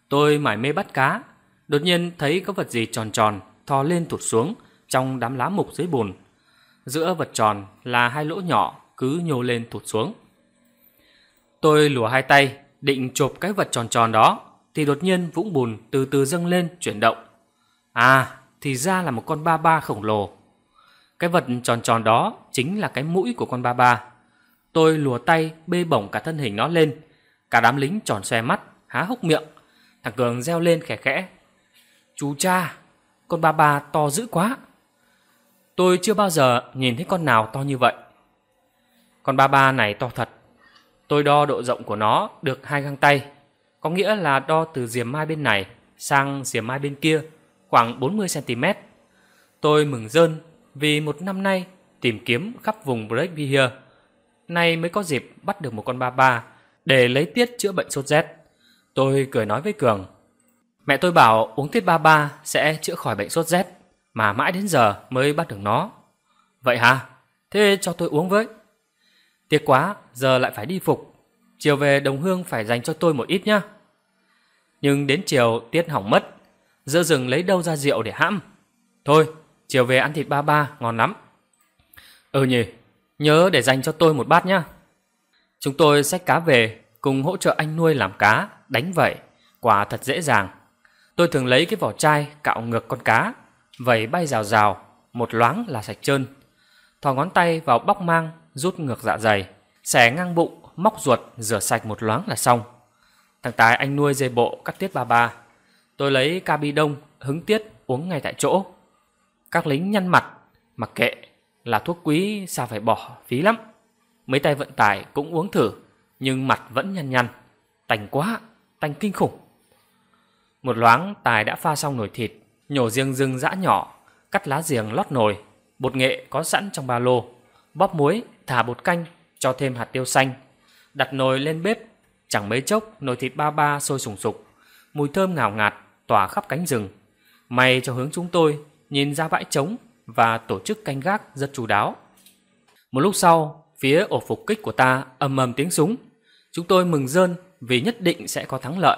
[SPEAKER 1] Tôi mải mê bắt cá, đột nhiên thấy có vật gì tròn tròn thò lên tụt xuống trong đám lá mục dưới bùn. Giữa vật tròn là hai lỗ nhỏ cứ nhô lên tụt xuống. Tôi lùa hai tay, định chộp cái vật tròn tròn đó, thì đột nhiên vũng bùn từ từ dâng lên chuyển động. À, thì ra là một con ba ba khổng lồ. Cái vật tròn tròn đó chính là cái mũi của con ba ba. Tôi lùa tay bê bổng cả thân hình nó lên Cả đám lính tròn xoe mắt Há hốc miệng Thằng Cường reo lên khẽ khẽ Chú cha Con ba ba to dữ quá Tôi chưa bao giờ nhìn thấy con nào to như vậy Con ba ba này to thật Tôi đo độ rộng của nó được hai găng tay Có nghĩa là đo từ diềm mai bên này sang diềm mai bên kia khoảng 40cm Tôi mừng rơn vì một năm nay tìm kiếm khắp vùng Breakville nay mới có dịp bắt được một con ba ba để lấy tiết chữa bệnh sốt rét. Tôi cười nói với Cường. Mẹ tôi bảo uống tiết ba ba sẽ chữa khỏi bệnh sốt rét mà mãi đến giờ mới bắt được nó. Vậy hả? Thế cho tôi uống với. Tiếc quá, giờ lại phải đi phục. Chiều về đồng hương phải dành cho tôi một ít nhá. Nhưng đến chiều tiết hỏng mất. Giữa rừng lấy đâu ra rượu để hãm. Thôi, chiều về ăn thịt ba ba ngon lắm. Ừ nhỉ, Nhớ để dành cho tôi một bát nhé. Chúng tôi xách cá về cùng hỗ trợ anh nuôi làm cá, đánh vẩy, quả thật dễ dàng. Tôi thường lấy cái vỏ chai cạo ngược con cá, vẩy bay rào rào, một loáng là sạch trơn. Thò ngón tay vào bóc mang, rút ngược dạ dày, xẻ ngang bụng, móc ruột, rửa sạch một loáng là xong. Thằng Tài anh nuôi dây bộ cắt tiết ba ba. Tôi lấy ca bi đông, hứng tiết, uống ngay tại chỗ. Các lính nhăn mặt, mặc kệ, là thuốc quý sao phải bỏ phí lắm. Mấy tay vận tải cũng uống thử, nhưng mặt vẫn nhăn nhăn. Tành quá, tành kinh khủng. Một loáng Tài đã pha xong nồi thịt, nhổ riêng rừng dã nhỏ, cắt lá giềng lót nồi, bột nghệ có sẵn trong ba lô, bóp muối, thả bột canh, cho thêm hạt tiêu xanh. Đặt nồi lên bếp, chẳng mấy chốc nồi thịt ba ba sôi sùng sục, mùi thơm ngào ngạt tỏa khắp cánh rừng. May cho hướng chúng tôi nhìn ra bãi trống và tổ chức canh gác rất chú đáo. Một lúc sau, phía ổ phục kích của ta ầm ầm tiếng súng. Chúng tôi mừng rơn vì nhất định sẽ có thắng lợi.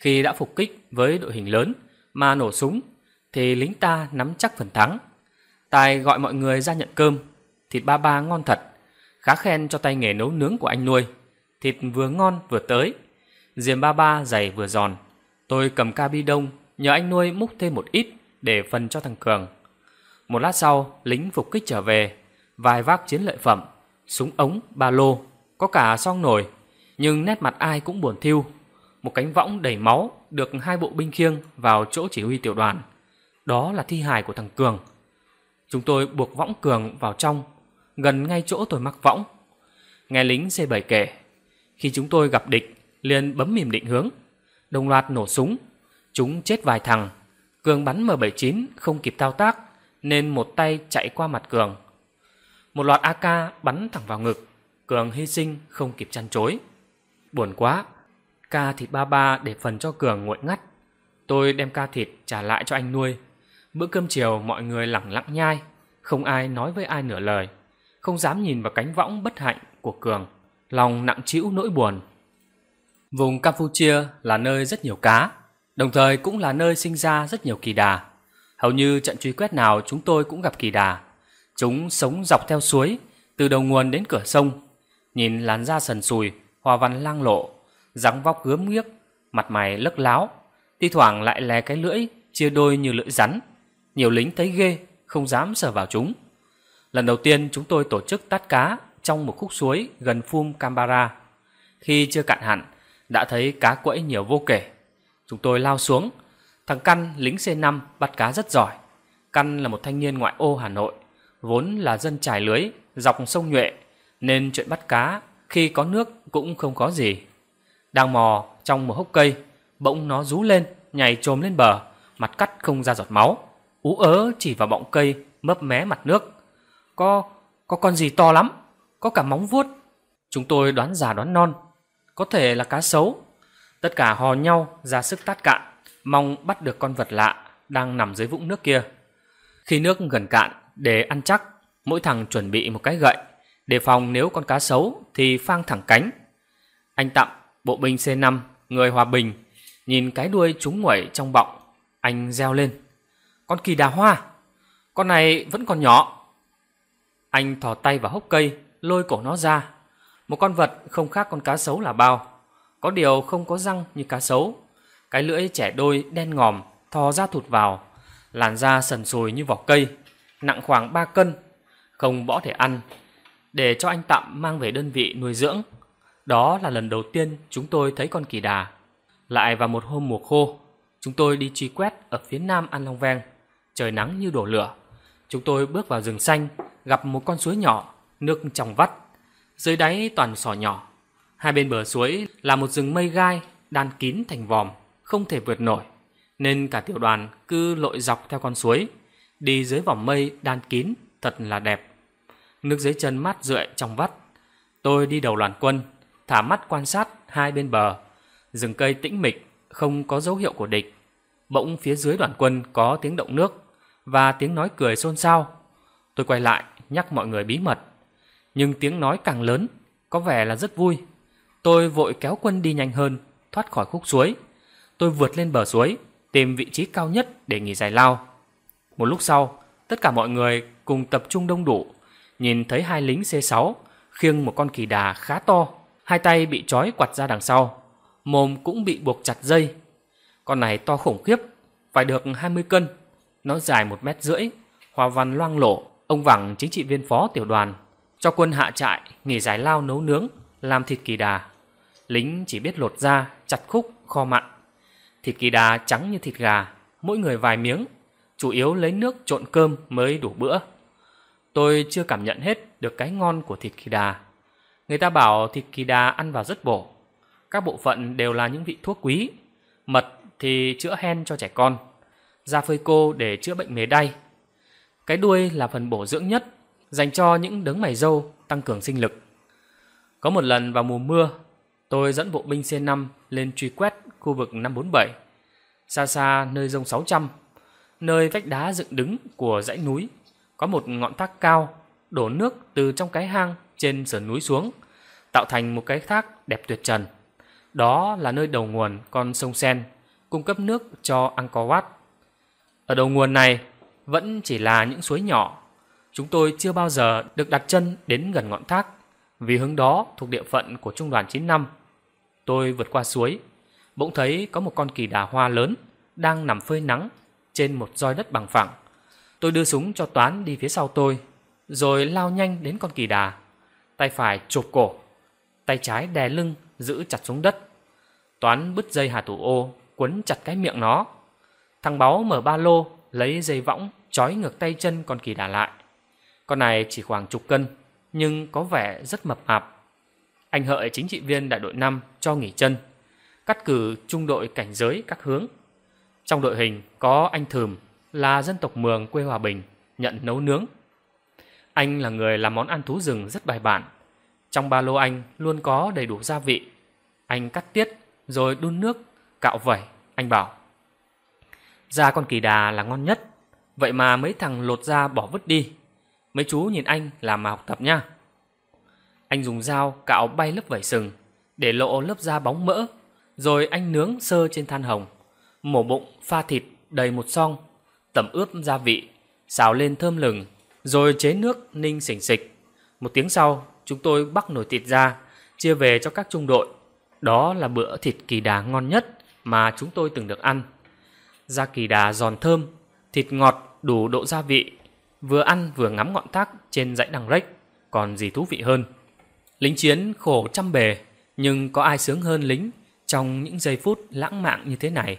[SPEAKER 1] Khi đã phục kích với đội hình lớn mà nổ súng thì lính ta nắm chắc phần thắng. Tài gọi mọi người ra nhận cơm, thịt ba ba ngon thật, khá khen cho tay nghề nấu nướng của anh nuôi. Thịt vừa ngon vừa tới, diềm ba ba dày vừa giòn. Tôi cầm ca bi đông nhờ anh nuôi múc thêm một ít để phần cho thằng Cường. Một lát sau, lính phục kích trở về, vài vác chiến lợi phẩm, súng ống, ba lô, có cả song nổi, nhưng nét mặt ai cũng buồn thiu Một cánh võng đầy máu được hai bộ binh khiêng vào chỗ chỉ huy tiểu đoàn. Đó là thi hài của thằng Cường. Chúng tôi buộc võng Cường vào trong, gần ngay chỗ tôi mắc võng. Nghe lính C7 kể, khi chúng tôi gặp địch, liền bấm mìm định hướng, đồng loạt nổ súng. Chúng chết vài thằng, Cường bắn M79 không kịp thao tác, nên một tay chạy qua mặt Cường. Một loạt AK bắn thẳng vào ngực, Cường hy sinh không kịp chăn chối. Buồn quá, ca thịt ba ba để phần cho Cường nguội ngắt. Tôi đem ca thịt trả lại cho anh nuôi. Bữa cơm chiều mọi người lẳng lặng nhai, không ai nói với ai nửa lời. Không dám nhìn vào cánh võng bất hạnh của Cường, lòng nặng trĩu nỗi buồn. Vùng Campuchia là nơi rất nhiều cá, đồng thời cũng là nơi sinh ra rất nhiều kỳ đà. Hầu như trận truy quét nào chúng tôi cũng gặp kỳ đà. Chúng sống dọc theo suối, từ đầu nguồn đến cửa sông. Nhìn làn da sần sùi, hoa văn lang lộ, dáng vóc gớm ghiếc, mặt mày lấc láo, thi thoảng lại lè cái lưỡi chia đôi như lưỡi rắn. Nhiều lính thấy ghê, không dám sờ vào chúng. Lần đầu tiên chúng tôi tổ chức tát cá trong một khúc suối gần phum cambara Khi chưa cạn hẳn, đã thấy cá quẫy nhiều vô kể. Chúng tôi lao xuống, Thằng Căn lính C5 bắt cá rất giỏi. Căn là một thanh niên ngoại ô Hà Nội, vốn là dân trải lưới dọc sông Nhuệ, nên chuyện bắt cá khi có nước cũng không có gì. Đang mò trong một hốc cây, bỗng nó rú lên, nhảy trồm lên bờ, mặt cắt không ra giọt máu, ú ớ chỉ vào bọng cây mấp mé mặt nước. Có có con gì to lắm, có cả móng vuốt. Chúng tôi đoán già đoán non, có thể là cá sấu. Tất cả hò nhau ra sức tát cạn mong bắt được con vật lạ đang nằm dưới vũng nước kia. Khi nước gần cạn, để ăn chắc, mỗi thằng chuẩn bị một cái gậy, đề phòng nếu con cá xấu thì phang thẳng cánh. Anh Tạm, bộ binh C5, người hòa bình, nhìn cái đuôi trúng nguẩy trong bọng, anh reo lên. Con kỳ đà hoa, con này vẫn còn nhỏ. Anh thò tay vào hốc cây, lôi cổ nó ra. Một con vật không khác con cá sấu là bao, có điều không có răng như cá sấu cái lưỡi trẻ đôi đen ngòm thò ra thụt vào, làn da sần sùi như vỏ cây, nặng khoảng ba cân, không bỏ thể ăn, để cho anh Tạm mang về đơn vị nuôi dưỡng. Đó là lần đầu tiên chúng tôi thấy con kỳ đà. Lại vào một hôm mùa khô, chúng tôi đi truy quét ở phía nam An Long Veng, trời nắng như đổ lửa. Chúng tôi bước vào rừng xanh, gặp một con suối nhỏ, nước trong vắt, dưới đáy toàn sỏi nhỏ. Hai bên bờ suối là một rừng mây gai đan kín thành vòm không thể vượt nổi, nên cả tiểu đoàn cứ lội dọc theo con suối, đi dưới vòng mây đan kín, thật là đẹp. Nước dưới chân mát rượi trong vắt. Tôi đi đầu đoàn quân, thả mắt quan sát hai bên bờ, rừng cây tĩnh mịch, không có dấu hiệu của địch. Bỗng phía dưới đoàn quân có tiếng động nước và tiếng nói cười xôn xao. Tôi quay lại nhắc mọi người bí mật, nhưng tiếng nói càng lớn, có vẻ là rất vui. Tôi vội kéo quân đi nhanh hơn, thoát khỏi khúc suối tôi vượt lên bờ suối, tìm vị trí cao nhất để nghỉ giải lao. Một lúc sau, tất cả mọi người cùng tập trung đông đủ, nhìn thấy hai lính C6 khiêng một con kỳ đà khá to, hai tay bị trói quặt ra đằng sau, mồm cũng bị buộc chặt dây. Con này to khủng khiếp, phải được 20 cân, nó dài một mét rưỡi, hoa văn loang lổ. Ông Vẳng chính trị viên phó tiểu đoàn cho quân hạ trại nghỉ giải lao nấu nướng, làm thịt kỳ đà. Lính chỉ biết lột da, chặt khúc, kho mặn. Thịt kỳ đà trắng như thịt gà, mỗi người vài miếng, chủ yếu lấy nước trộn cơm mới đủ bữa. Tôi chưa cảm nhận hết được cái ngon của thịt kỳ đà. Người ta bảo thịt kỳ đà ăn vào rất bổ. Các bộ phận đều là những vị thuốc quý. Mật thì chữa hen cho trẻ con. Da phơi cô để chữa bệnh mề đay. Cái đuôi là phần bổ dưỡng nhất, dành cho những đấng mày râu tăng cường sinh lực. Có một lần vào mùa mưa, tôi dẫn bộ binh C5 lên truy quét khu vực 547. Xa xa nơi rông 600, nơi vách đá dựng đứng của dãy núi, có một ngọn thác cao đổ nước từ trong cái hang trên sườn núi xuống, tạo thành một cái thác đẹp tuyệt trần. Đó là nơi đầu nguồn con sông Sen, cung cấp nước cho Angkor Wat. Ở đầu nguồn này vẫn chỉ là những suối nhỏ. Chúng tôi chưa bao giờ được đặt chân đến gần ngọn thác, vì hướng đó thuộc địa phận của trung đoàn 95. Tôi vượt qua suối, bỗng thấy có một con kỳ đà hoa lớn đang nằm phơi nắng trên một roi đất bằng phẳng. Tôi đưa súng cho Toán đi phía sau tôi, rồi lao nhanh đến con kỳ đà. Tay phải chụp cổ, tay trái đè lưng giữ chặt xuống đất. Toán bứt dây hà thủ ô, quấn chặt cái miệng nó. Thằng báo mở ba lô, lấy dây võng, trói ngược tay chân con kỳ đà lại. Con này chỉ khoảng chục cân, nhưng có vẻ rất mập mạp. Anh hợi chính trị viên đại đội 5 cho nghỉ chân cắt cử trung đội cảnh giới các hướng. Trong đội hình có anh Thườm là dân tộc Mường quê Hòa Bình, nhận nấu nướng. Anh là người làm món ăn thú rừng rất bài bản. Trong ba lô anh luôn có đầy đủ gia vị. Anh cắt tiết, rồi đun nước, cạo vẩy, anh bảo. Da con kỳ đà là ngon nhất, vậy mà mấy thằng lột da bỏ vứt đi. Mấy chú nhìn anh làm mà học tập nha. Anh dùng dao cạo bay lớp vảy sừng, để lộ lớp da bóng mỡ rồi anh nướng sơ trên than hồng, mổ bụng pha thịt đầy một song, tẩm ướp gia vị, xào lên thơm lừng, rồi chế nước ninh sỉnh sịch. Một tiếng sau, chúng tôi bắc nồi thịt ra, chia về cho các trung đội. Đó là bữa thịt kỳ đà ngon nhất mà chúng tôi từng được ăn. Da kỳ đà giòn thơm, thịt ngọt đủ độ gia vị, vừa ăn vừa ngắm ngọn thác trên dãy đằng rách, còn gì thú vị hơn. Lính chiến khổ trăm bề, nhưng có ai sướng hơn lính trong những giây phút lãng mạn như thế này,